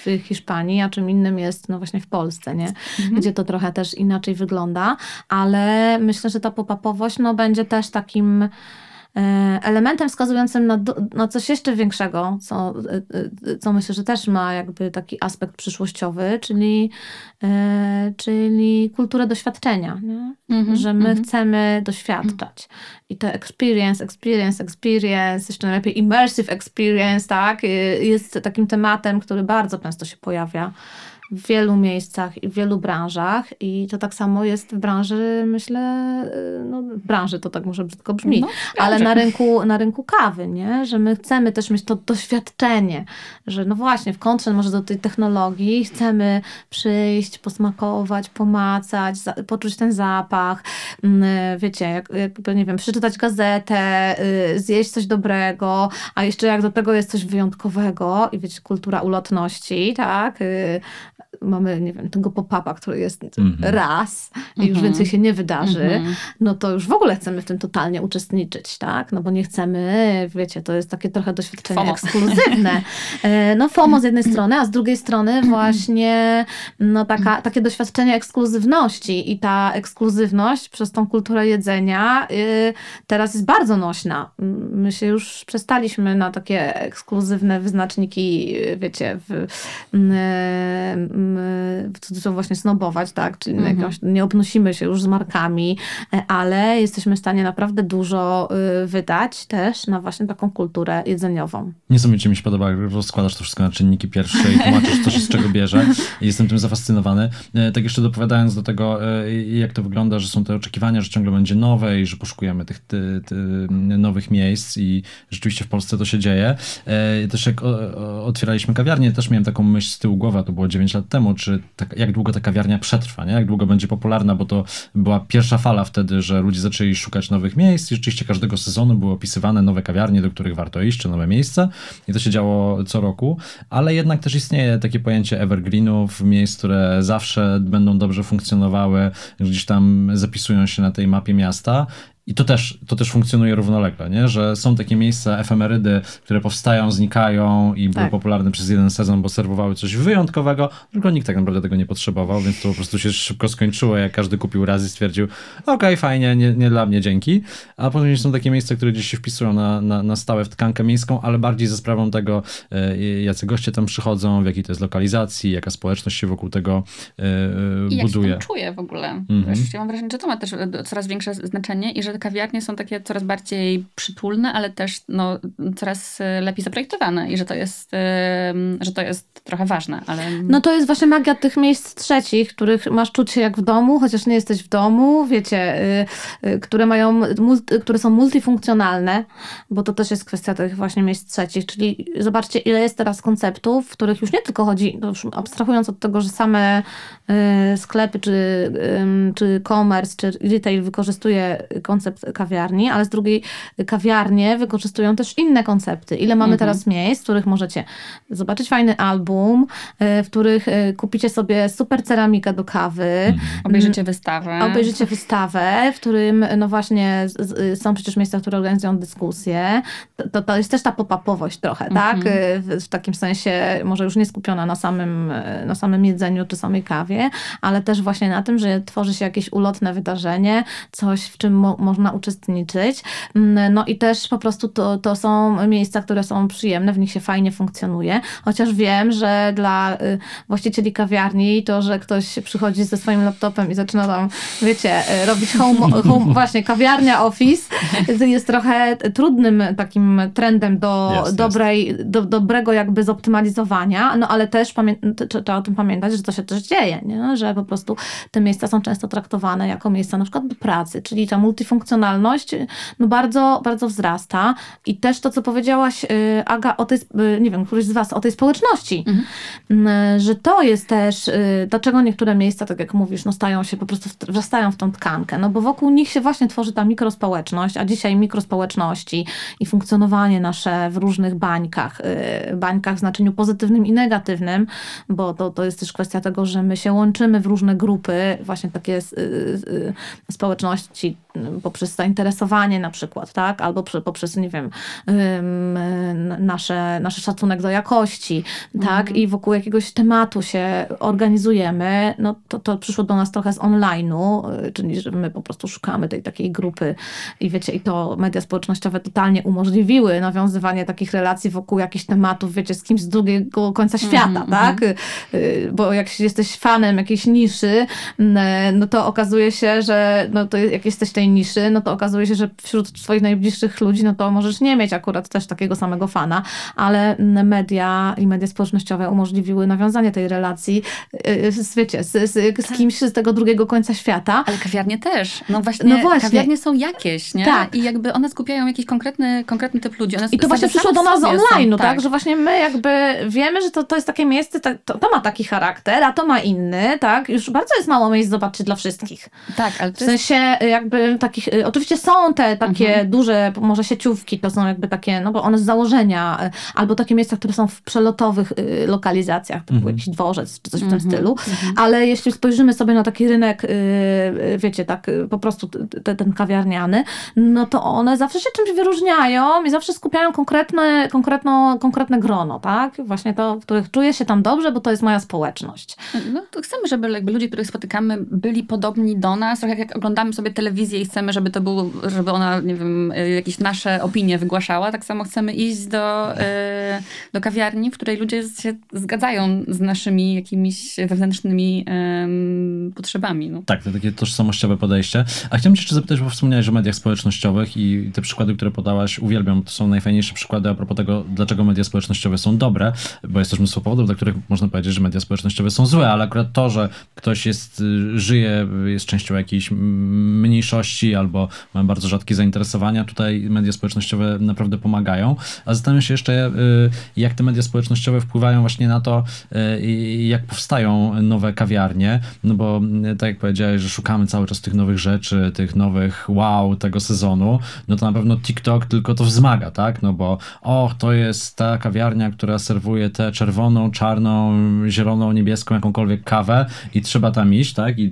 w Hiszpanii, a czym innym jest no właśnie w Polsce, nie? mhm. gdzie to trochę też inaczej wygląda, ale myślę, że ta popapowość no, będzie też takim e, elementem wskazującym na, na, coś jeszcze większego, co, e, e, co myślę, że też ma jakby taki aspekt przyszłościowy, czyli, czyli kulturę doświadczenia, mhm, że my mhm. chcemy doświadczać. I to experience, experience, experience, jeszcze najlepiej immersive experience, tak, jest takim tematem, który bardzo często się pojawia w wielu miejscach i w wielu branżach i to tak samo jest w branży, myślę, y, no w branży to tak może brzydko brzmi, no, ale na rynku, na rynku kawy, nie? Że my chcemy też mieć to doświadczenie, że no właśnie w kontrze może do tej technologii chcemy przyjść, posmakować, pomacać, poczuć ten zapach, mm, wiecie, jak, jakby, nie wiem, przeczytać gazetę, y, zjeść coś dobrego, a jeszcze jak do tego jest coś wyjątkowego i wiecie, kultura ulotności, tak? Y, mamy, nie wiem, tego pop-upa, który jest mm -hmm. raz i mm -hmm. już mhm. więcej się nie wydarzy, mm -hmm. no to już w ogóle chcemy w tym totalnie uczestniczyć, tak? No bo nie chcemy, wiecie, to jest takie trochę doświadczenie FOMO. ekskluzywne. E, no FOMO z jednej strony, a z drugiej strony mhm. właśnie no taka, takie doświadczenie ekskluzywności i ta ekskluzywność przez tą kulturę jedzenia y, teraz jest bardzo nośna. My się już przestaliśmy na takie ekskluzywne wyznaczniki, wiecie, w, e, w cudzysłowie właśnie snobować, tak? Czyli mhm. jakąś, nie obnosimy się już z markami, e, ale jesteśmy w stanie naprawdę dużo y, wydać też na właśnie taką kulturę jedzeniową. Niesamowicie mi się podoba, jak rozkładasz to wszystko na czynniki pierwsze i tłumaczysz coś, z czego bierze. Jestem tym zafascynowany. E, tak jeszcze dopowiadając do tego, e, jak to wygląda, że są te oczekiwania, że ciągle będzie nowe i że poszukujemy tych ty, ty nowych miejsc i rzeczywiście w Polsce to się dzieje. Też jak otwieraliśmy kawiarnię, też miałem taką myśl z tyłu głowy, to było 9 lat temu, czy tak, jak długo ta kawiarnia przetrwa, nie? jak długo będzie popularna, bo to była pierwsza fala wtedy, że ludzie zaczęli szukać nowych miejsc i rzeczywiście każdego sezonu były opisywane nowe kawiarnie, do których warto iść, czy nowe miejsca i to się działo co roku, ale jednak też istnieje takie pojęcie evergreenów, miejsc, które zawsze będą dobrze funkcjonowały, gdzieś tam zapisują się na tej mapie miasta i to też, to też funkcjonuje równolegle, nie? że są takie miejsca, efemerydy, które powstają, znikają i były tak. popularne przez jeden sezon, bo serwowały coś wyjątkowego, tylko nikt tak naprawdę tego nie potrzebował, więc to po prostu się szybko skończyło, jak każdy kupił raz i stwierdził, okej, okay, fajnie, nie, nie dla mnie, dzięki. A później są takie miejsca, które gdzieś się wpisują na, na, na stałe w tkankę miejską, ale bardziej ze sprawą tego, e, jacy goście tam przychodzą, w jakiej to jest lokalizacji, jaka społeczność się wokół tego buduje. E, I jak się tam czuje w ogóle. Mhm. ja mam wrażenie, że to ma też e, coraz większe znaczenie i że że kawiarnie są takie coraz bardziej przytulne, ale też no, coraz e, lepiej zaprojektowane i że to jest, e, że to jest trochę ważne. Ale... No to jest właśnie magia tych miejsc trzecich, których masz czuć się jak w domu, chociaż nie jesteś w domu, wiecie, y, y, które, mają, które są multifunkcjonalne, bo to też jest kwestia tych właśnie miejsc trzecich, czyli zobaczcie ile jest teraz konceptów, w których już nie tylko chodzi, no abstrahując od tego, że same y, sklepy czy, czy e-commerce czy retail wykorzystuje koncepty, koncept kawiarni, ale z drugiej kawiarnie wykorzystują też inne koncepty. Ile mamy mhm. teraz miejsc, w których możecie zobaczyć fajny album, e, w których e, kupicie sobie super ceramikę do kawy. Mhm. Obejrzycie mm. wystawę. Obejrzycie wystawę, w którym no właśnie są przecież miejsca, które organizują dyskusje. To, to jest też ta popapowość trochę, tak? Mhm. E, w, w takim sensie może już nie skupiona na samym, na samym jedzeniu czy samej kawie, ale też właśnie na tym, że tworzy się jakieś ulotne wydarzenie, coś w czym mo można uczestniczyć. Mm, no i też po prostu to, to są miejsca, które są przyjemne, w nich się fajnie funkcjonuje, chociaż wiem, że dla y, właścicieli kawiarni to, że ktoś przychodzi ze swoim laptopem i zaczyna tam, wiecie, y, robić home, home właśnie kawiarnia, office, jest trochę trudnym takim trendem do jest, dobrej, jest. Do, dobrego jakby zoptymalizowania, no ale też trzeba o tym pamiętać, że to się też dzieje, nie? że po prostu te miejsca są często traktowane jako miejsca na przykład do pracy, czyli ta multifunkcja funkcjonalność no bardzo, bardzo wzrasta. I też to, co powiedziałaś, y, Aga, o tej, y, nie wiem, któryś z Was, o tej społeczności, mhm. Y, że to jest też, dlaczego niektóre miejsca, tak jak mówisz, no stają się po prostu, wrastają w tą tkankę, no bo wokół nich się właśnie tworzy ta mikrospołeczność, a dzisiaj mikrospołeczności i funkcjonowanie nasze w różnych bańkach, bańkach w znaczeniu pozytywnym i negatywnym, bo to, to jest też kwestia tego, że my się łączymy w różne grupy, właśnie takie społeczności po poprzez zainteresowanie na przykład, tak? Albo poprzez, nie wiem, nasze, nasze szacunek do jakości, tak? Mhm. I wokół jakiegoś tematu się organizujemy. No to, to przyszło do nas trochę z online'u, y, czyli że my po prostu szukamy tej takiej grupy i wiecie, i to media społecznościowe totalnie umożliwiły nawiązywanie takich relacji wokół jakichś tematów, wiecie, z kimś z drugiego końca mhm, świata, mhm, tak? Y, bo jak jesteś fanem jakiejś niszy, no to okazuje się, że no to jak jesteś tej niszy, no to okazuje się, że wśród swoich najbliższych ludzi, no to możesz nie mieć akurat też takiego samego fana, ale media i media społecznościowe umożliwiły nawiązanie tej relacji y, y, z, wiecie, z, z, z tak. kimś z tego drugiego końca świata. Ale kawiarnie też. No właśnie, no właśnie. kawiarnie są jakieś, nie? Tak. I jakby one skupiają jakiś konkretny, konkretny typ ludzi. One I to właśnie przyszło do nas online, są, tak? tak? Że właśnie my jakby wiemy, że to, to jest takie miejsce, to, to ma taki charakter, a to ma inny, tak? Już bardzo jest mało miejsc zobaczyć dla wszystkich. Tak, ale w sensie jakby takich Y, oczywiście są te takie mhm. duże, może sieciówki, to są jakby takie, no bo one z założenia, y, albo takie miejsca, które są w przelotowych y, lokalizacjach, to mhm. jakiś dworzec czy coś w tym mhm. stylu, mhm. ale jeśli spojrzymy sobie na taki rynek, wiecie, tak po prostu te, ten kawiarniany, no to one zawsze się czymś wyróżniają i zawsze skupiają konkretne, konkretno, konkretne grono, tak? Właśnie to, w których czuję się tam dobrze, bo to jest moja społeczność. No to chcemy, żeby ludzie, których spotykamy, byli podobni do nas, trochę tak jak oglądamy sobie telewizję i chcemy, żeby żeby to był, żeby ona, nie wiem, y, jakieś nasze opinie wygłaszała, tak samo chcemy iść do, y, do kawiarni, w której ludzie się zgadzają z naszymi jakimiś wewnętrznymi potrzebami. No. Tak, to takie tożsamościowe podejście. A chciałem cię jeszcze zapytać, bo wspomniałeś o mediach społecznościowych i te przykłady, które podałaś, uwielbiam. To są najfajniejsze przykłady a propos tego, dlaczego media społecznościowe są dobre, bo jest też mnóstwo powodów, dla których można powiedzieć, że media społecznościowe są złe, ale akurat to, że ktoś jest, y, żyje, jest częścią jakiejś mniejszości, albo mają bardzo rzadkie zainteresowania. Tutaj media społecznościowe naprawdę pomagają. A zastanawiam się jeszcze, y, jak te media społecznościowe wpływają właśnie na to, y, jak powstają nowe kawiarnie. No bo y, tak jak powiedziałeś, że szukamy cały czas tych nowych rzeczy, tych nowych wow tego sezonu, no to na pewno TikTok tylko to wzmaga, tak? No bo och, to jest ta kawiarnia, która serwuje tę czerwoną, czarną, zieloną, niebieską, jakąkolwiek kawę i trzeba tam iść, tak? I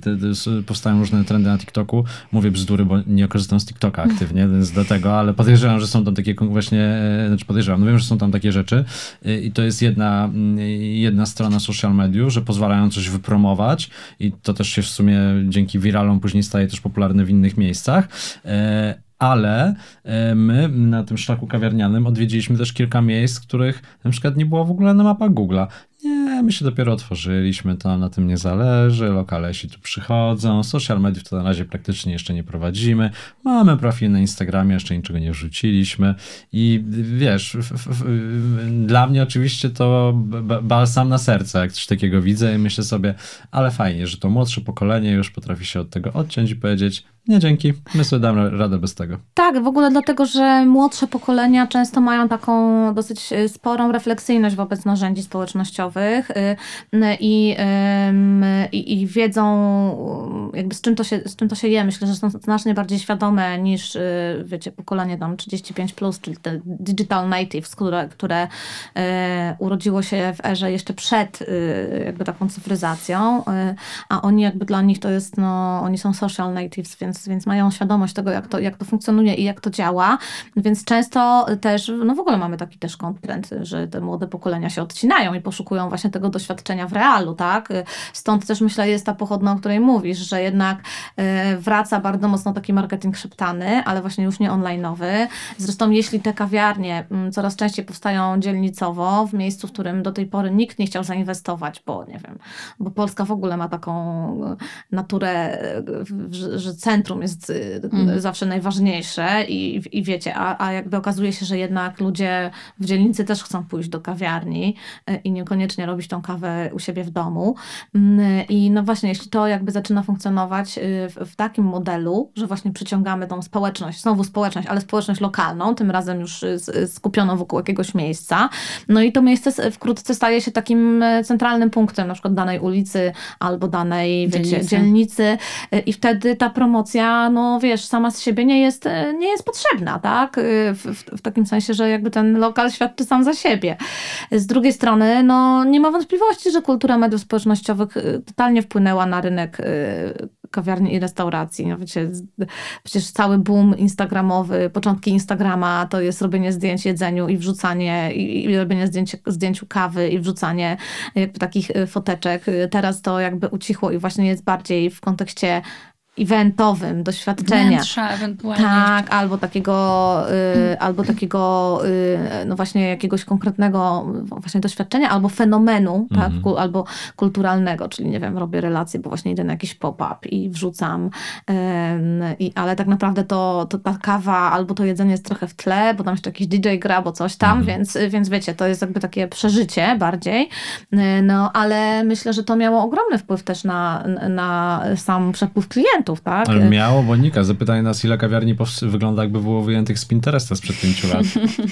powstają różne trendy na TikToku. Mówię bzdury, bo nie korzystam z TikToka aktywnie, więc dlatego, ale podejrzewam, że są tam takie właśnie, e, znaczy podejrzewam, no wiem, że są tam takie rzeczy e, i to jest jedna, mm, jedna strona social media, że pozwalają coś wypromować i to też się w sumie dzięki viralom później staje też popularne w innych miejscach e, ale my na tym szlaku kawiarnianym odwiedziliśmy też kilka miejsc, których na przykład nie było w ogóle na mapach Google'a my się dopiero otworzyliśmy, nam na tym nie zależy, lokalesi tu przychodzą, social mediów to na razie praktycznie jeszcze nie prowadzimy, mamy profil na Instagramie, jeszcze niczego nie wrzuciliśmy i wiesz, f, f, f, dla mnie oczywiście to balsam na serce, jak coś takiego widzę i myślę sobie, ale fajnie, że to młodsze pokolenie już potrafi się od tego odciąć i powiedzieć, nie dzięki, my sobie damy radę bez tego. Tak, w ogóle dlatego, że młodsze pokolenia często mają taką dosyć e, sporą refleksyjność wobec narzędzi społecznościowych Y, y, i, i, wiedzą, jakby z czym, to się, z czym to się je. Myślę, że są znacznie bardziej świadome niż, y, wiecie, pokolenie tam 35+, plus, czyli te digital natives, które, które urodziło się w erze jeszcze przed jakby taką cyfryzacją, a oni jakby dla nich to jest, no, oni są social natives, więc, więc mają świadomość tego, jak to, jak to funkcjonuje i jak to działa, więc często też, no w ogóle mamy taki też kontrend, że te młode pokolenia się odcinają i poszukują właśnie tego tego doświadczenia w realu, tak? Stąd też myślę jest ta pochodna, o której mówisz, że jednak e, wraca bardzo mocno taki marketing szeptany, ale właśnie już nie online'owy. Zresztą jeśli te kawiarnie mm, coraz częściej powstają dzielnicowo, w miejscu, w którym do tej pory nikt nie chciał zainwestować, bo nie wiem, bo Polska w ogóle ma taką e, naturę, e, że centrum jest mhm. zawsze najważniejsze i, i wiecie, a, a jakby okazuje się, że jednak ludzie w dzielnicy też chcą pójść do kawiarni i niekoniecznie robić tą kawę u siebie w domu. Mm, I no właśnie, jeśli to jakby zaczyna funkcjonować y, w, w takim modelu, że właśnie przyciągamy tą społeczność, znowu społeczność, ale społeczność lokalną, tym razem już y, y, skupioną wokół jakiegoś miejsca, no i to miejsce wkrótce staje się takim centralnym punktem na przykład danej ulicy albo danej dzielnicy. Wiecie, dzielnicy i wtedy ta promocja, no wiesz, sama z siebie nie jest, nie jest potrzebna, tak? W, w, w takim sensie, że jakby ten lokal świadczy sam za siebie. Z drugiej strony, no nie ma wątpliwości, że kultura mediów społecznościowych y, totalnie wpłynęła na rynek y, kawiarni i restauracji. No wiecie, przecież cały boom instagramowy, początki Instagrama to jest robienie zdjęć jedzeniu i wrzucanie, i, i robienie zdjęć, zdjęciu kawy i wrzucanie jakby takich y, foteczek. Teraz to jakby ucichło i właśnie jest bardziej w kontekście eventowym doświadczenia. Wnętrza ewentualnie. Tak, albo takiego, y, hmm. albo takiego y, no właśnie jakiegoś konkretnego właśnie doświadczenia, albo fenomenu, mm -hmm. tak, mhm. albo kulturalnego, czyli nie wiem, robię relacje, bo właśnie idę na jakiś pop-up i wrzucam, y, ale tak naprawdę to, to ta kawa albo to jedzenie jest trochę w tle, bo tam jeszcze jakiś DJ gra, bo coś tam, mm -hmm. więc, więc wiecie, to jest jakby takie przeżycie bardziej, no ale myślę, że to miało ogromny wpływ też na, na sam przepływ klientów, klientów, tak? Ale miało, bo nika. Zapytaj nas, ile kawiarni wygląda, jakby było wyjętych z Pinteresta sprzed pięciu lat.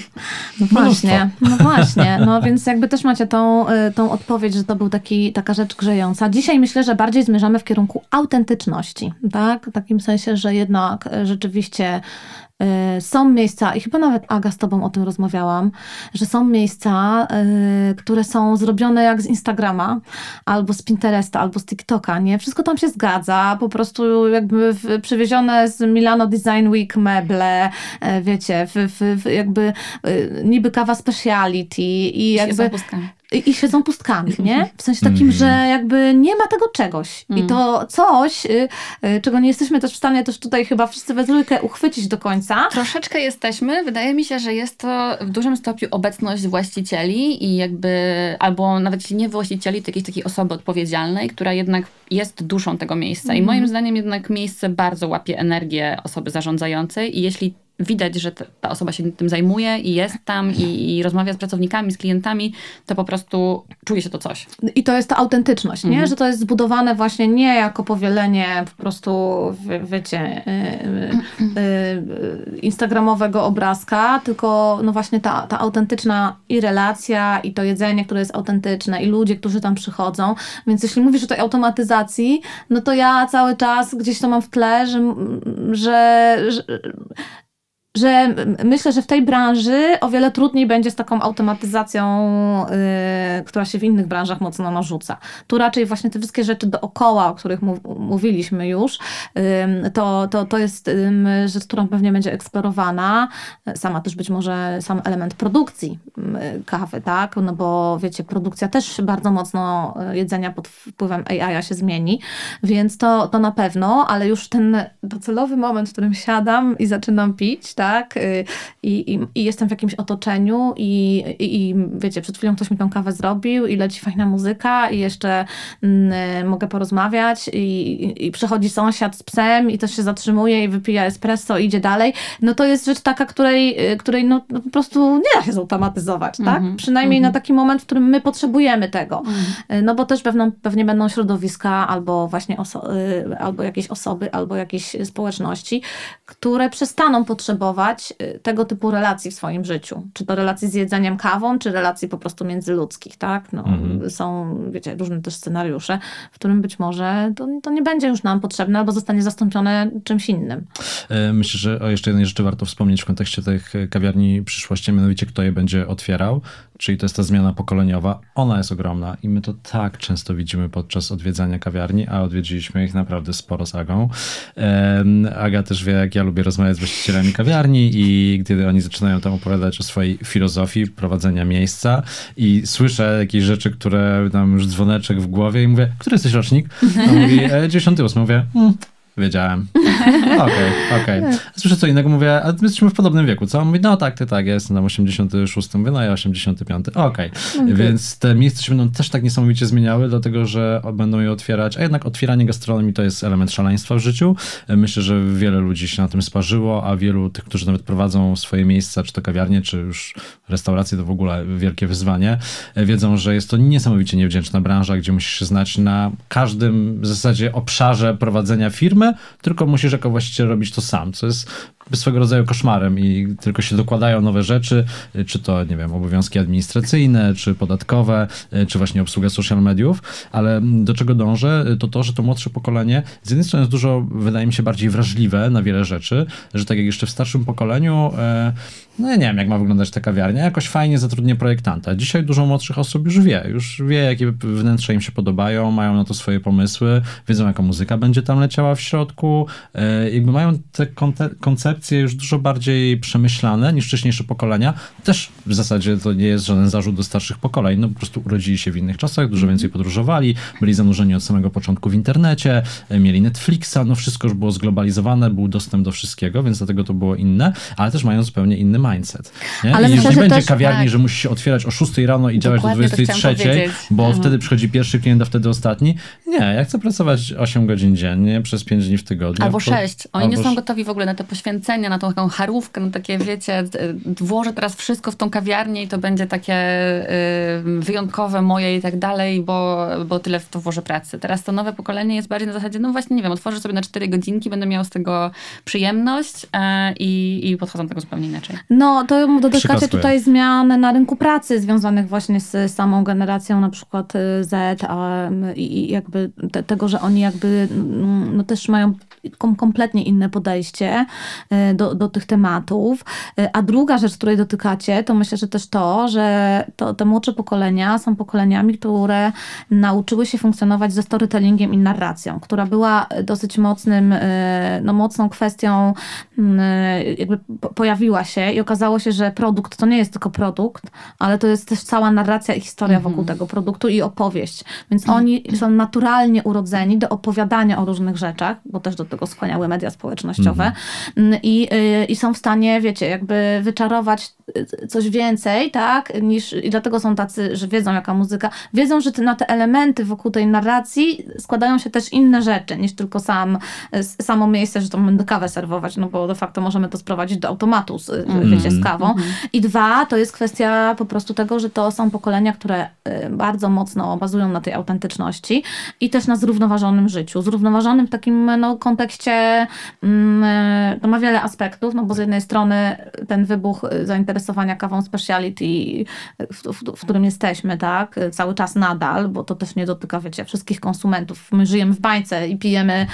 no właśnie, no właśnie. No więc jakby też macie tą, y, tą odpowiedź, że to był taki, taka rzecz grzejąca. Dzisiaj myślę, że bardziej zmierzamy w kierunku autentyczności, tak? W takim sensie, że jednak y, rzeczywiście E, są miejsca, i chyba nawet Aga z Tobą o tym rozmawiałam, że są miejsca, e, które są zrobione jak z Instagrama, albo z Pinteresta, albo z TikToka, nie? Wszystko tam się zgadza, po prostu jakby przywiezione z Milano Design Week meble, e, wiecie, w, w, w jakby niby kawa speciality i jakby i siedzą pustkami, nie? Mhm. W sensie takim, mm. że jakby nie ma tego czegoś. Mm. I mhm. to coś, y, y, czego nie jesteśmy też w stanie też tutaj chyba wszyscy we trójkę uchwycić do końca. Troszeczkę jesteśmy. Wydaje mi się, że jest to w dużym stopniu obecność właścicieli i jakby, albo nawet jeśli nie właścicieli, to jakiejś takiej osoby odpowiedzialnej, która jednak jest duszą tego miejsca. Mm. I mhm. moim zdaniem jednak miejsce bardzo łapie energię osoby zarządzającej i jeśli widać, że ta osoba się tym zajmuje i jest tam i, i, rozmawia z pracownikami, z klientami, to po prostu czuje się to coś. I to jest ta autentyczność, nie? Mhm. Że to jest zbudowane właśnie nie jako powielenie po prostu, wie, wiecie, yy, yy, instagramowego obrazka, tylko no właśnie ta, ta autentyczna i relacja, i to jedzenie, które jest autentyczne, i ludzie, którzy tam przychodzą. Więc jeśli mówisz o tej automatyzacji, no to ja cały czas gdzieś to mam w tle, że, że, że że myślę, że w tej branży o wiele trudniej będzie z taką automatyzacją, yy, która się w innych branżach mocno narzuca. Tu raczej właśnie te wszystkie rzeczy dookoła, o których mów, mówiliśmy już, yy, to, to, to jest yy, rzecz, którą pewnie będzie eksplorowana. Sama też być może sam element produkcji kawy, tak? No bo wiecie, produkcja też bardzo mocno y, jedzenia pod wpływem AI się zmieni, więc to, to na pewno, ale już ten docelowy moment, w którym siadam i zaczynam pić, tak? Y, I, i, i jestem w jakimś otoczeniu i, i, i, wiecie, przed chwilą ktoś mi tą kawę zrobił i leci fajna muzyka i jeszcze mm, y, mogę porozmawiać i, i przychodzi sąsiad z psem i też się zatrzymuje i wypija espresso i idzie dalej. No to jest rzecz taka, której, y, której no, no po prostu nie da się zautomatyzować, mm -hmm, tak? Mhm, Przynajmniej mm -hmm. na taki moment, w którym my potrzebujemy tego. Mhm. No bo też pewną, pewnie będą środowiska albo właśnie albo jakieś osoby, albo jakieś społeczności, które przestaną potrzebować kultywować y, tego typu relacji w swoim życiu. Czy to relacji z jedzeniem kawą, czy relacji po prostu międzyludzkich, tak? No, mhm. Są, wiecie, różne też scenariusze, w którym być może to, to nie będzie już nam potrzebne, albo zostanie zastąpione czymś innym. E, myślę, że o jeszcze jednej rzeczy warto wspomnieć w kontekście tych e, kawiarni przyszłości, mianowicie kto je będzie otwierał czyli to jest ta zmiana pokoleniowa, ona jest ogromna i my to tak często widzimy podczas odwiedzania kawiarni, a odwiedziliśmy ich naprawdę sporo z Agą. Aga też wie, jak ja lubię rozmawiać z właścicielami kawiarni i gdy oni zaczynają tam opowiadać o swojej filozofii prowadzenia miejsca i słyszę jakieś rzeczy, które tam już dzwoneczek w głowie i mówię, który jesteś rocznik? On mówi, 98. E, mówię, hmm, Wiedziałem. Okej, okej. Okay. Tak. Słyszę co innego, mówię, a my jesteśmy w podobnym wieku, co? On mówi, no tak, ty tak, ja jestem na 86, mówię, no ja 85. Okej. Okay. okay. Więc te miejsca się będą też tak niesamowicie zmieniały, dlatego że będą je otwierać, a jednak otwieranie gastronomii to jest element szaleństwa w życiu. Myślę, że wiele ludzi się na tym sparzyło, a wielu tych, którzy nawet prowadzą swoje miejsca, czy to kawiarnie, czy już restauracje, to w ogóle wielkie wyzwanie, e, wiedzą, że jest to niesamowicie niewdzięczna branża, gdzie musisz się znać na każdym w zasadzie obszarze prowadzenia firmy, tylko musisz jako właściciel robić to sam, co jest swego rodzaju koszmarem i tylko się dokładają nowe rzeczy, y, czy to, nie wiem, obowiązki administracyjne, czy podatkowe, y, czy właśnie obsługa social mediów, ale do czego dążę, y, to to, że to młodsze pokolenie z jednej strony jest dużo, wydaje mi się, bardziej wrażliwe na wiele rzeczy, że tak jak jeszcze w starszym pokoleniu, no ja nie wiem, jak ma wyglądać ta kawiarnia, jakoś fajnie zatrudnię projektanta. Dzisiaj dużo młodszych osób już wie, już wie, jakie wnętrze im się podobają, mają na to swoje pomysły, wiedzą, jaka muzyka będzie tam leciała w środku, jakby mają te koncepcje, koncepcje już dużo bardziej przemyślane niż wcześniejsze pokolenia. Też w zasadzie to nie jest żaden zarzut do starszych pokoleń, no po prostu urodzili się w innych czasach, dużo mhm. więcej podróżowali, byli zanurzeni od samego początku w internecie, e, mieli Netflixa, no wszystko już było zglobalizowane, był dostęp do wszystkiego, więc dlatego to było inne, ale też mają zupełnie inny mindset. Nie? Ale I myślę, już nie będzie też, kawiarni, tak. że musi się otwierać o 6 rano i działać do 23, bo mhm. wtedy przychodzi pierwszy klient, a wtedy ostatni. Nie, ja chcę pracować 8 godzin dziennie przez 5 dni w tygodniu. Albo 6. Oni albo... nie są gotowi w ogóle na to poświęcenie na tą taką harówkę, no takie wiecie, włożę teraz wszystko w tą kawiarnię i to będzie takie y, wyjątkowe moje i tak dalej, bo, bo tyle w to włożę pracy. Teraz to nowe pokolenie jest bardziej na zasadzie, no właśnie, nie wiem, otworzę sobie na cztery godzinki, będę miał z tego przyjemność e, i, i podchodzę do tego zupełnie inaczej. No, to dotykacie tutaj zmian na rynku pracy związanych właśnie z samą generacją na przykład y, Z a, i jakby te, tego, że oni jakby mm, no, też mają kompletnie inne podejście y, E, do, do tych tematów. E, a druga rzecz, której dotykacie, to myślę, że też to, że to, te młodsze pokolenia są pokoleniami, które nauczyły się funkcjonować ze storytellingiem i narracją, która była dosyć mocnym, e, no mocną kwestią, mm, jakby pojawiła się i okazało się, że produkt to nie jest tylko produkt, ale to jest też cała narracja i historia mhm. wokół tego produktu i opowieść. Więc mhm. oni są naturalnie urodzeni do opowiadania o różnych rzeczach, bo też do tego skłaniały media społecznościowe. Mhm. Mm, i, y, i są w stanie, wiecie, jakby wyczarować y, coś więcej, tak, niż, i dlatego są tacy, że wiedzą jaka muzyka, wiedzą, że te, na te elementy wokół tej narracji składają się też inne rzeczy, niż tylko sam, samo miejsce, że to będę kawę serwować, no bo de facto możemy to sprowadzić do automatu, z, mm. wiecie, z kawą. Mm -hmm. I dwa, to jest kwestia po prostu tego, że to są pokolenia, które y, bardzo mocno bazują na tej autentyczności i też na zrównoważonym życiu, zrównoważonym w takim, no, kontekście mm, no, wiele aspektów, no bo z jednej strony ten wybuch y, zainteresowania kawą speciality, y, w, w, w, którym jesteśmy, tak, y, cały czas nadal, bo to też nie dotyka, wiecie, wszystkich konsumentów. My żyjemy w bańce i pijemy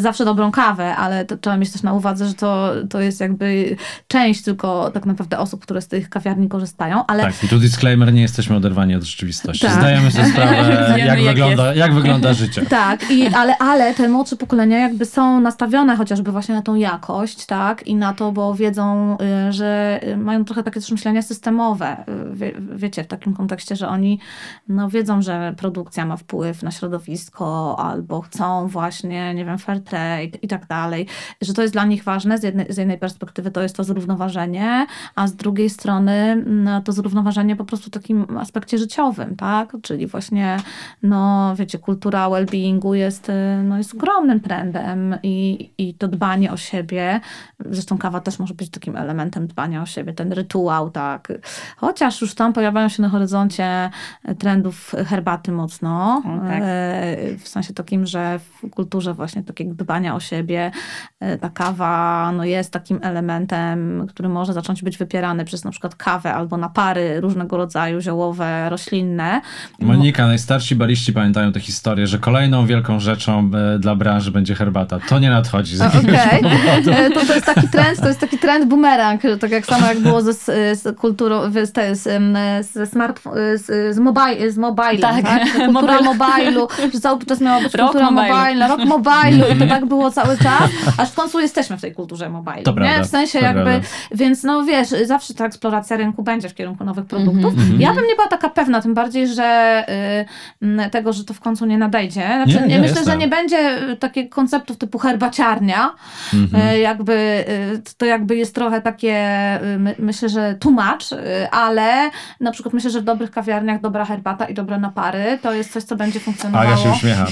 zawsze dobrą kawę, ale to trzeba mieć też na uwadze, że to, to jest jakby część tylko tak naprawdę osób, które z tych kawiarni korzystają, ale... Tak, i tu disclaimer, nie jesteśmy oderwani od rzeczywistości. Tak. Zdajemy sobie sprawę, jak, jak, wygląda, jak wygląda życie. Tak, i, ale, ale te młodsze pokolenia jakby są nastawione chociażby właśnie na tą jakość jakość, tak, i na to, bo wiedzą, y, że y, mają trochę takie też systemowe, y, wie, wiecie, w takim kontekście, że oni no, wiedzą, że produkcja ma wpływ na środowisko, albo chcą właśnie, nie wiem, fair trade i tak dalej, że to jest dla nich ważne, z jednej, z jednej perspektywy to jest to zrównoważenie, a z drugiej strony no, to zrównoważenie po prostu w takim aspekcie życiowym, tak, czyli właśnie, no wiecie, kultura well-beingu jest, no, jest ogromnym trendem i, i to dbanie o siebie, siebie. Zresztą kawa też może być takim elementem dbania o siebie, ten rytuał, tak. Chociaż już tam pojawiają się na horyzoncie trendów herbaty mocno. O, tak. E, w sensie takim, że w kulturze właśnie takiego dbania o siebie E, ta kawa no jest takim elementem, który może zacząć być wypierany przez na przykład kawę albo napary różnego rodzaju ziołowe, roślinne. Monika, najstarsi baliści pamiętają tę historię, że kolejną wielką rzeczą e, dla branży będzie herbata. To nie nadchodzi z okay. E, to, to jest taki trend, to jest taki trend boomerang, tak jak samo jak było ze, z kulturą, z, z, z, z, mobile, z mobilem, tak? tak? Kultura mobilu, że cały czas miała być kultura mobile. mobilna, rok mobilu i to tak było cały czas, aż w końcu jesteśmy w tej kulturze mobile. nie? w sensie jakby, prawda. więc no wiesz, zawsze ta eksploracja rynku będzie w kierunku nowych produktów. Mm -hmm. Ja bym nie była taka pewna, tym bardziej, że y, tego, że to w końcu nie nadejdzie. Znaczy, nie, nie, myślę, jestem. że nie będzie y, takich konceptów typu herbaciarnia. Mm -hmm. y, jakby y, to jakby jest trochę takie, y, myślę, że tłumacz, y, ale na przykład myślę, że w dobrych kawiarniach dobra herbata i dobre napary to jest coś, co będzie funkcjonowało. A ja się uśmiecham.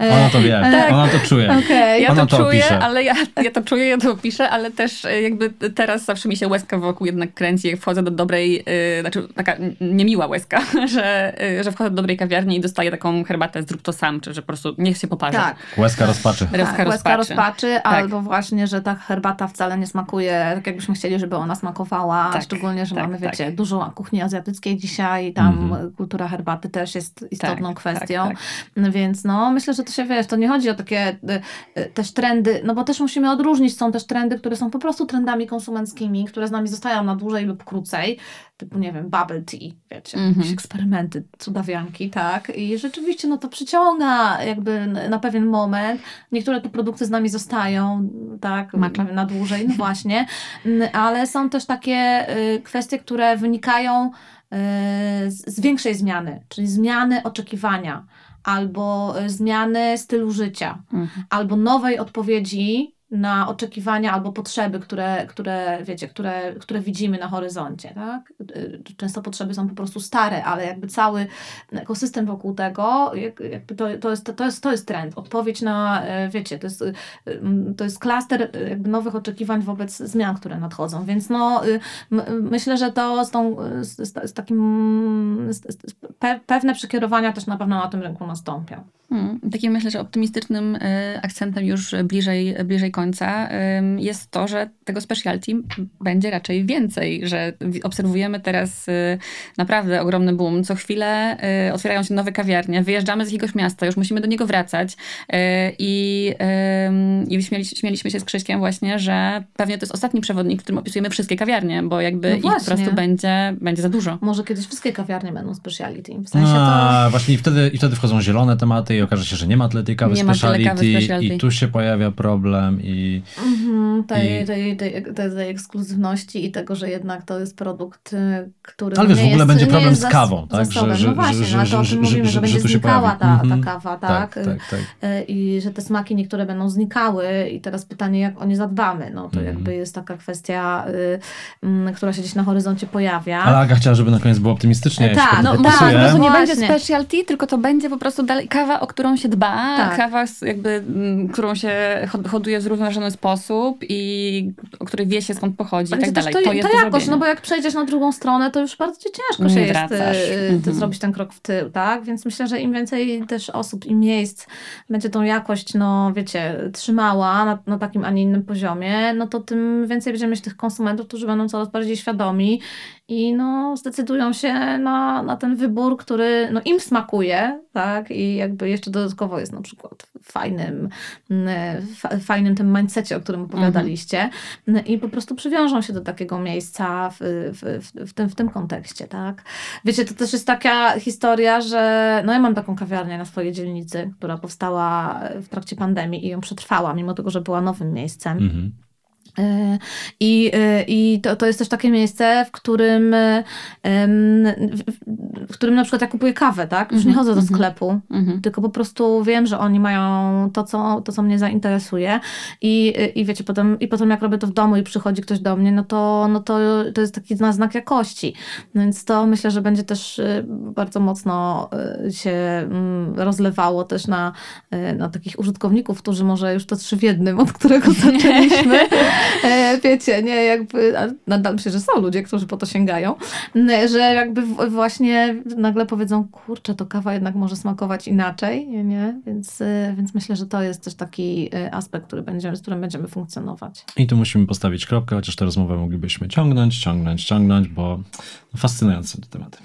E, ona to wie, e, tak. ona to czuje. Okay. Ja ona to, czuję, ale ja, ja to czuję, ja to piszę, ale też e, jakby teraz zawsze mi się łezka wokół jednak kręci, jak wchodzę do dobrej, yy, znaczy taka niemiła łezka, że, yy, że wchodzę do dobrej kawiarni i dostaję taką herbatę zrób to sam, czy że po prostu niech się poparzy. Tak. Łezka rozpaczy. Tak, tak, łezka rozpaczy, rozpaczy tak. albo właśnie, że ta herbata wcale nie smakuje tak, jakbyśmy chcieli, żeby ona smakowała, tak, szczególnie, że tak, mamy, wiecie, dużo kuchni azjatyckiej dzisiaj, tam mm -hmm. kultura herbaty też jest istotną kwestią, więc no myślę, że to się wiesz, to nie chodzi o takie y, y, też trendy, no bo też musimy odróżnić, są też trendy, które są po prostu trendami konsumenckimi, które z nami zostają na dłużej lub krócej, typu nie wiem, bubble tea, wiecie, mm -hmm. jakieś mhm. eksperymenty, cudawianki, tak, i rzeczywiście no to przyciąga jakby na pewien moment, niektóre te produkty z nami zostają, tak, na dłużej, no właśnie, ale są też takie y, kwestie, które wynikają z, z większej zmiany, czyli zmiany oczekiwania albo e, zmiany stylu życia, mhm. albo nowej odpowiedzi na oczekiwania albo potrzeby, które, które wiecie, które, które widzimy na horyzoncie. Tak? Często potrzeby są po prostu stare, ale jakby cały ekosystem wokół tego, jakby to, to, jest, to, jest, to jest trend. Odpowiedź na, e, wiecie, to jest, mm, to jest klaster e, jakby nowych oczekiwań wobec zmian, które nadchodzą. Więc no, y, myślę, że to z, tą, z, z takim z, pe, pewne przekierowania też na pewno na tym rynku nastąpią. Hmm, takim myślę, że optymistycznym y, akcentem już bliżej, bliżej końca jest to, że tego specialty będzie raczej więcej, że obserwujemy teraz y, naprawdę ogromny boom. Co chwilę y, otwierają się nowe kawiarnie, wyjeżdżamy z jakiegoś miasta, już musimy do niego wracać y, i, i śmieli, śmieliśmy się z Krzyśkiem właśnie, że pewnie to jest ostatni przewodnik, w którym opisujemy wszystkie kawiarnie, bo jakby no ich po prostu będzie, będzie za dużo. Może kiedyś wszystkie kawiarnie będą speciality. W no, sensie A, to... właśnie i wtedy, i wtedy wchodzą zielone tematy i okaże się, że nie ma tyle tej kawy, speciality, kawy speciality i tu się pojawia problem i... Mhm, tej, i... Tej, tej, tej, tej, ekskluzywności i tego, że jednak to jest produkt, y, który Ale wiesz, w ogóle jest, będzie problem z kawą, tak? Zasobem. Że, że, no właśnie, że, no, to o tym mówimy, że, będzie znikała ta, mhm. ta kawa, tak? Tak, tak, tak? Y, I że te smaki niektóre będą znikały i teraz pytanie, jak o nie zadbamy, no to mhm. jakby jest taka kwestia, y, mm, która się gdzieś na horyzoncie pojawia. Ale Aga chciała, żeby na koniec było optymistycznie. E, tak, no, tak, no, tak, po prostu nie będzie specialty, tylko to będzie po prostu dalej kawa, o którą się dba, tak. kawa jakby, mm, którą się hoduje z różnych zrównoważony sposób i o których wie się skąd pochodzi i tak dalej. To, to, jest to jakoś, no bo jak przejdziesz na drugą stronę, to już bardzo ciężko się wracasz. jest y, y mhm. zrobić ten krok w tył, tak? Więc myślę, że im więcej też osób i miejsc będzie tą jakość, no wiecie, trzymała na, na takim, a nie innym poziomie, no to tym więcej będziemy mieć tych konsumentów, którzy będą coraz bardziej świadomi i no, zdecydują się na, na ten wybór, który no, im smakuje, tak? I jakby jeszcze dodatkowo jest na przykład fajnym, mm, fajnym tym mindsetie, o którym mhm. opowiadaliście, mhm. i po prostu przywiążą się do takiego miejsca w, w, w, w, tym, w tym kontekście, tak? Wiecie, to też jest taka historia, że no ja mam taką kawiarnię na swojej dzielnicy, która powstała w trakcie pandemii i ją przetrwała, mimo tego, że była nowym miejscem. Mhm Y, I, y, i to, to jest też takie miejsce, w którym, y, w, którym na przykład ja kupuję kawę, tak? Już nie mhm, chodzę do mhm, sklepu, mm-hmm. tylko po prostu wiem, że oni mają to, co, to, co mnie zainteresuje. I, i wiecie, potem, i potem jak robię to w domu i przychodzi ktoś do mnie, no to, no to, to jest taki znak jakości. No więc to myślę, że będzie też bardzo mocno się mm, rozlewało też na, na takich użytkowników, którzy może już to trzy w jednym, od którego zaczęliśmy. E, wiecie, nie, jakby, nadal myślę, że są ludzie, którzy po to sięgają, że jakby właśnie nagle powiedzą, kurczę, to kawa jednak może smakować inaczej, nie? Więc, e, więc myślę, że to jest też taki e, aspekt, który będziemy, z którym będziemy funkcjonować. I tu musimy postawić kropkę, chociaż tę rozmowę moglibyśmy ciągnąć, ciągnąć, ciągnąć, bo fascynujące te tematy.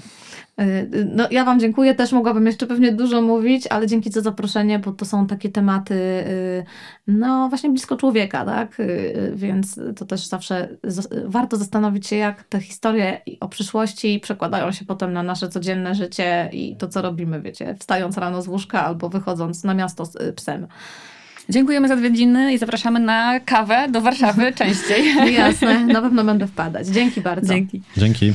Y, y, no, ja Wam dziękuję, też mogłabym jeszcze pewnie dużo mówić, ale dzięki za zaproszenie, bo to są takie tematy, y, no właśnie blisko człowieka, tak? Więc to też zawsze warto zastanowić się, jak te historie o przyszłości przekładają się potem na nasze codzienne życie i to, co robimy, wiecie, wstając rano z łóżka albo wychodząc na miasto z psem. Dziękujemy za odwiedziny i zapraszamy na kawę do Warszawy częściej. Jasne, na pewno będę wpadać. Dzięki bardzo. Dzięki. Dzięki.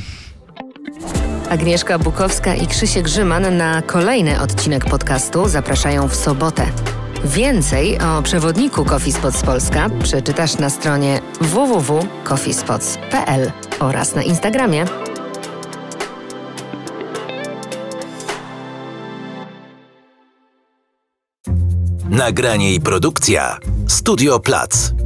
Agnieszka Bukowska i Krzysiek Grzyman na kolejny odcinek podcastu zapraszają w sobotę. Więcej o przewodniku Coffee Spots Polska przeczytasz na stronie www.coffeespots.pl oraz na Instagramie. Nagranie i produkcja Studio Plac.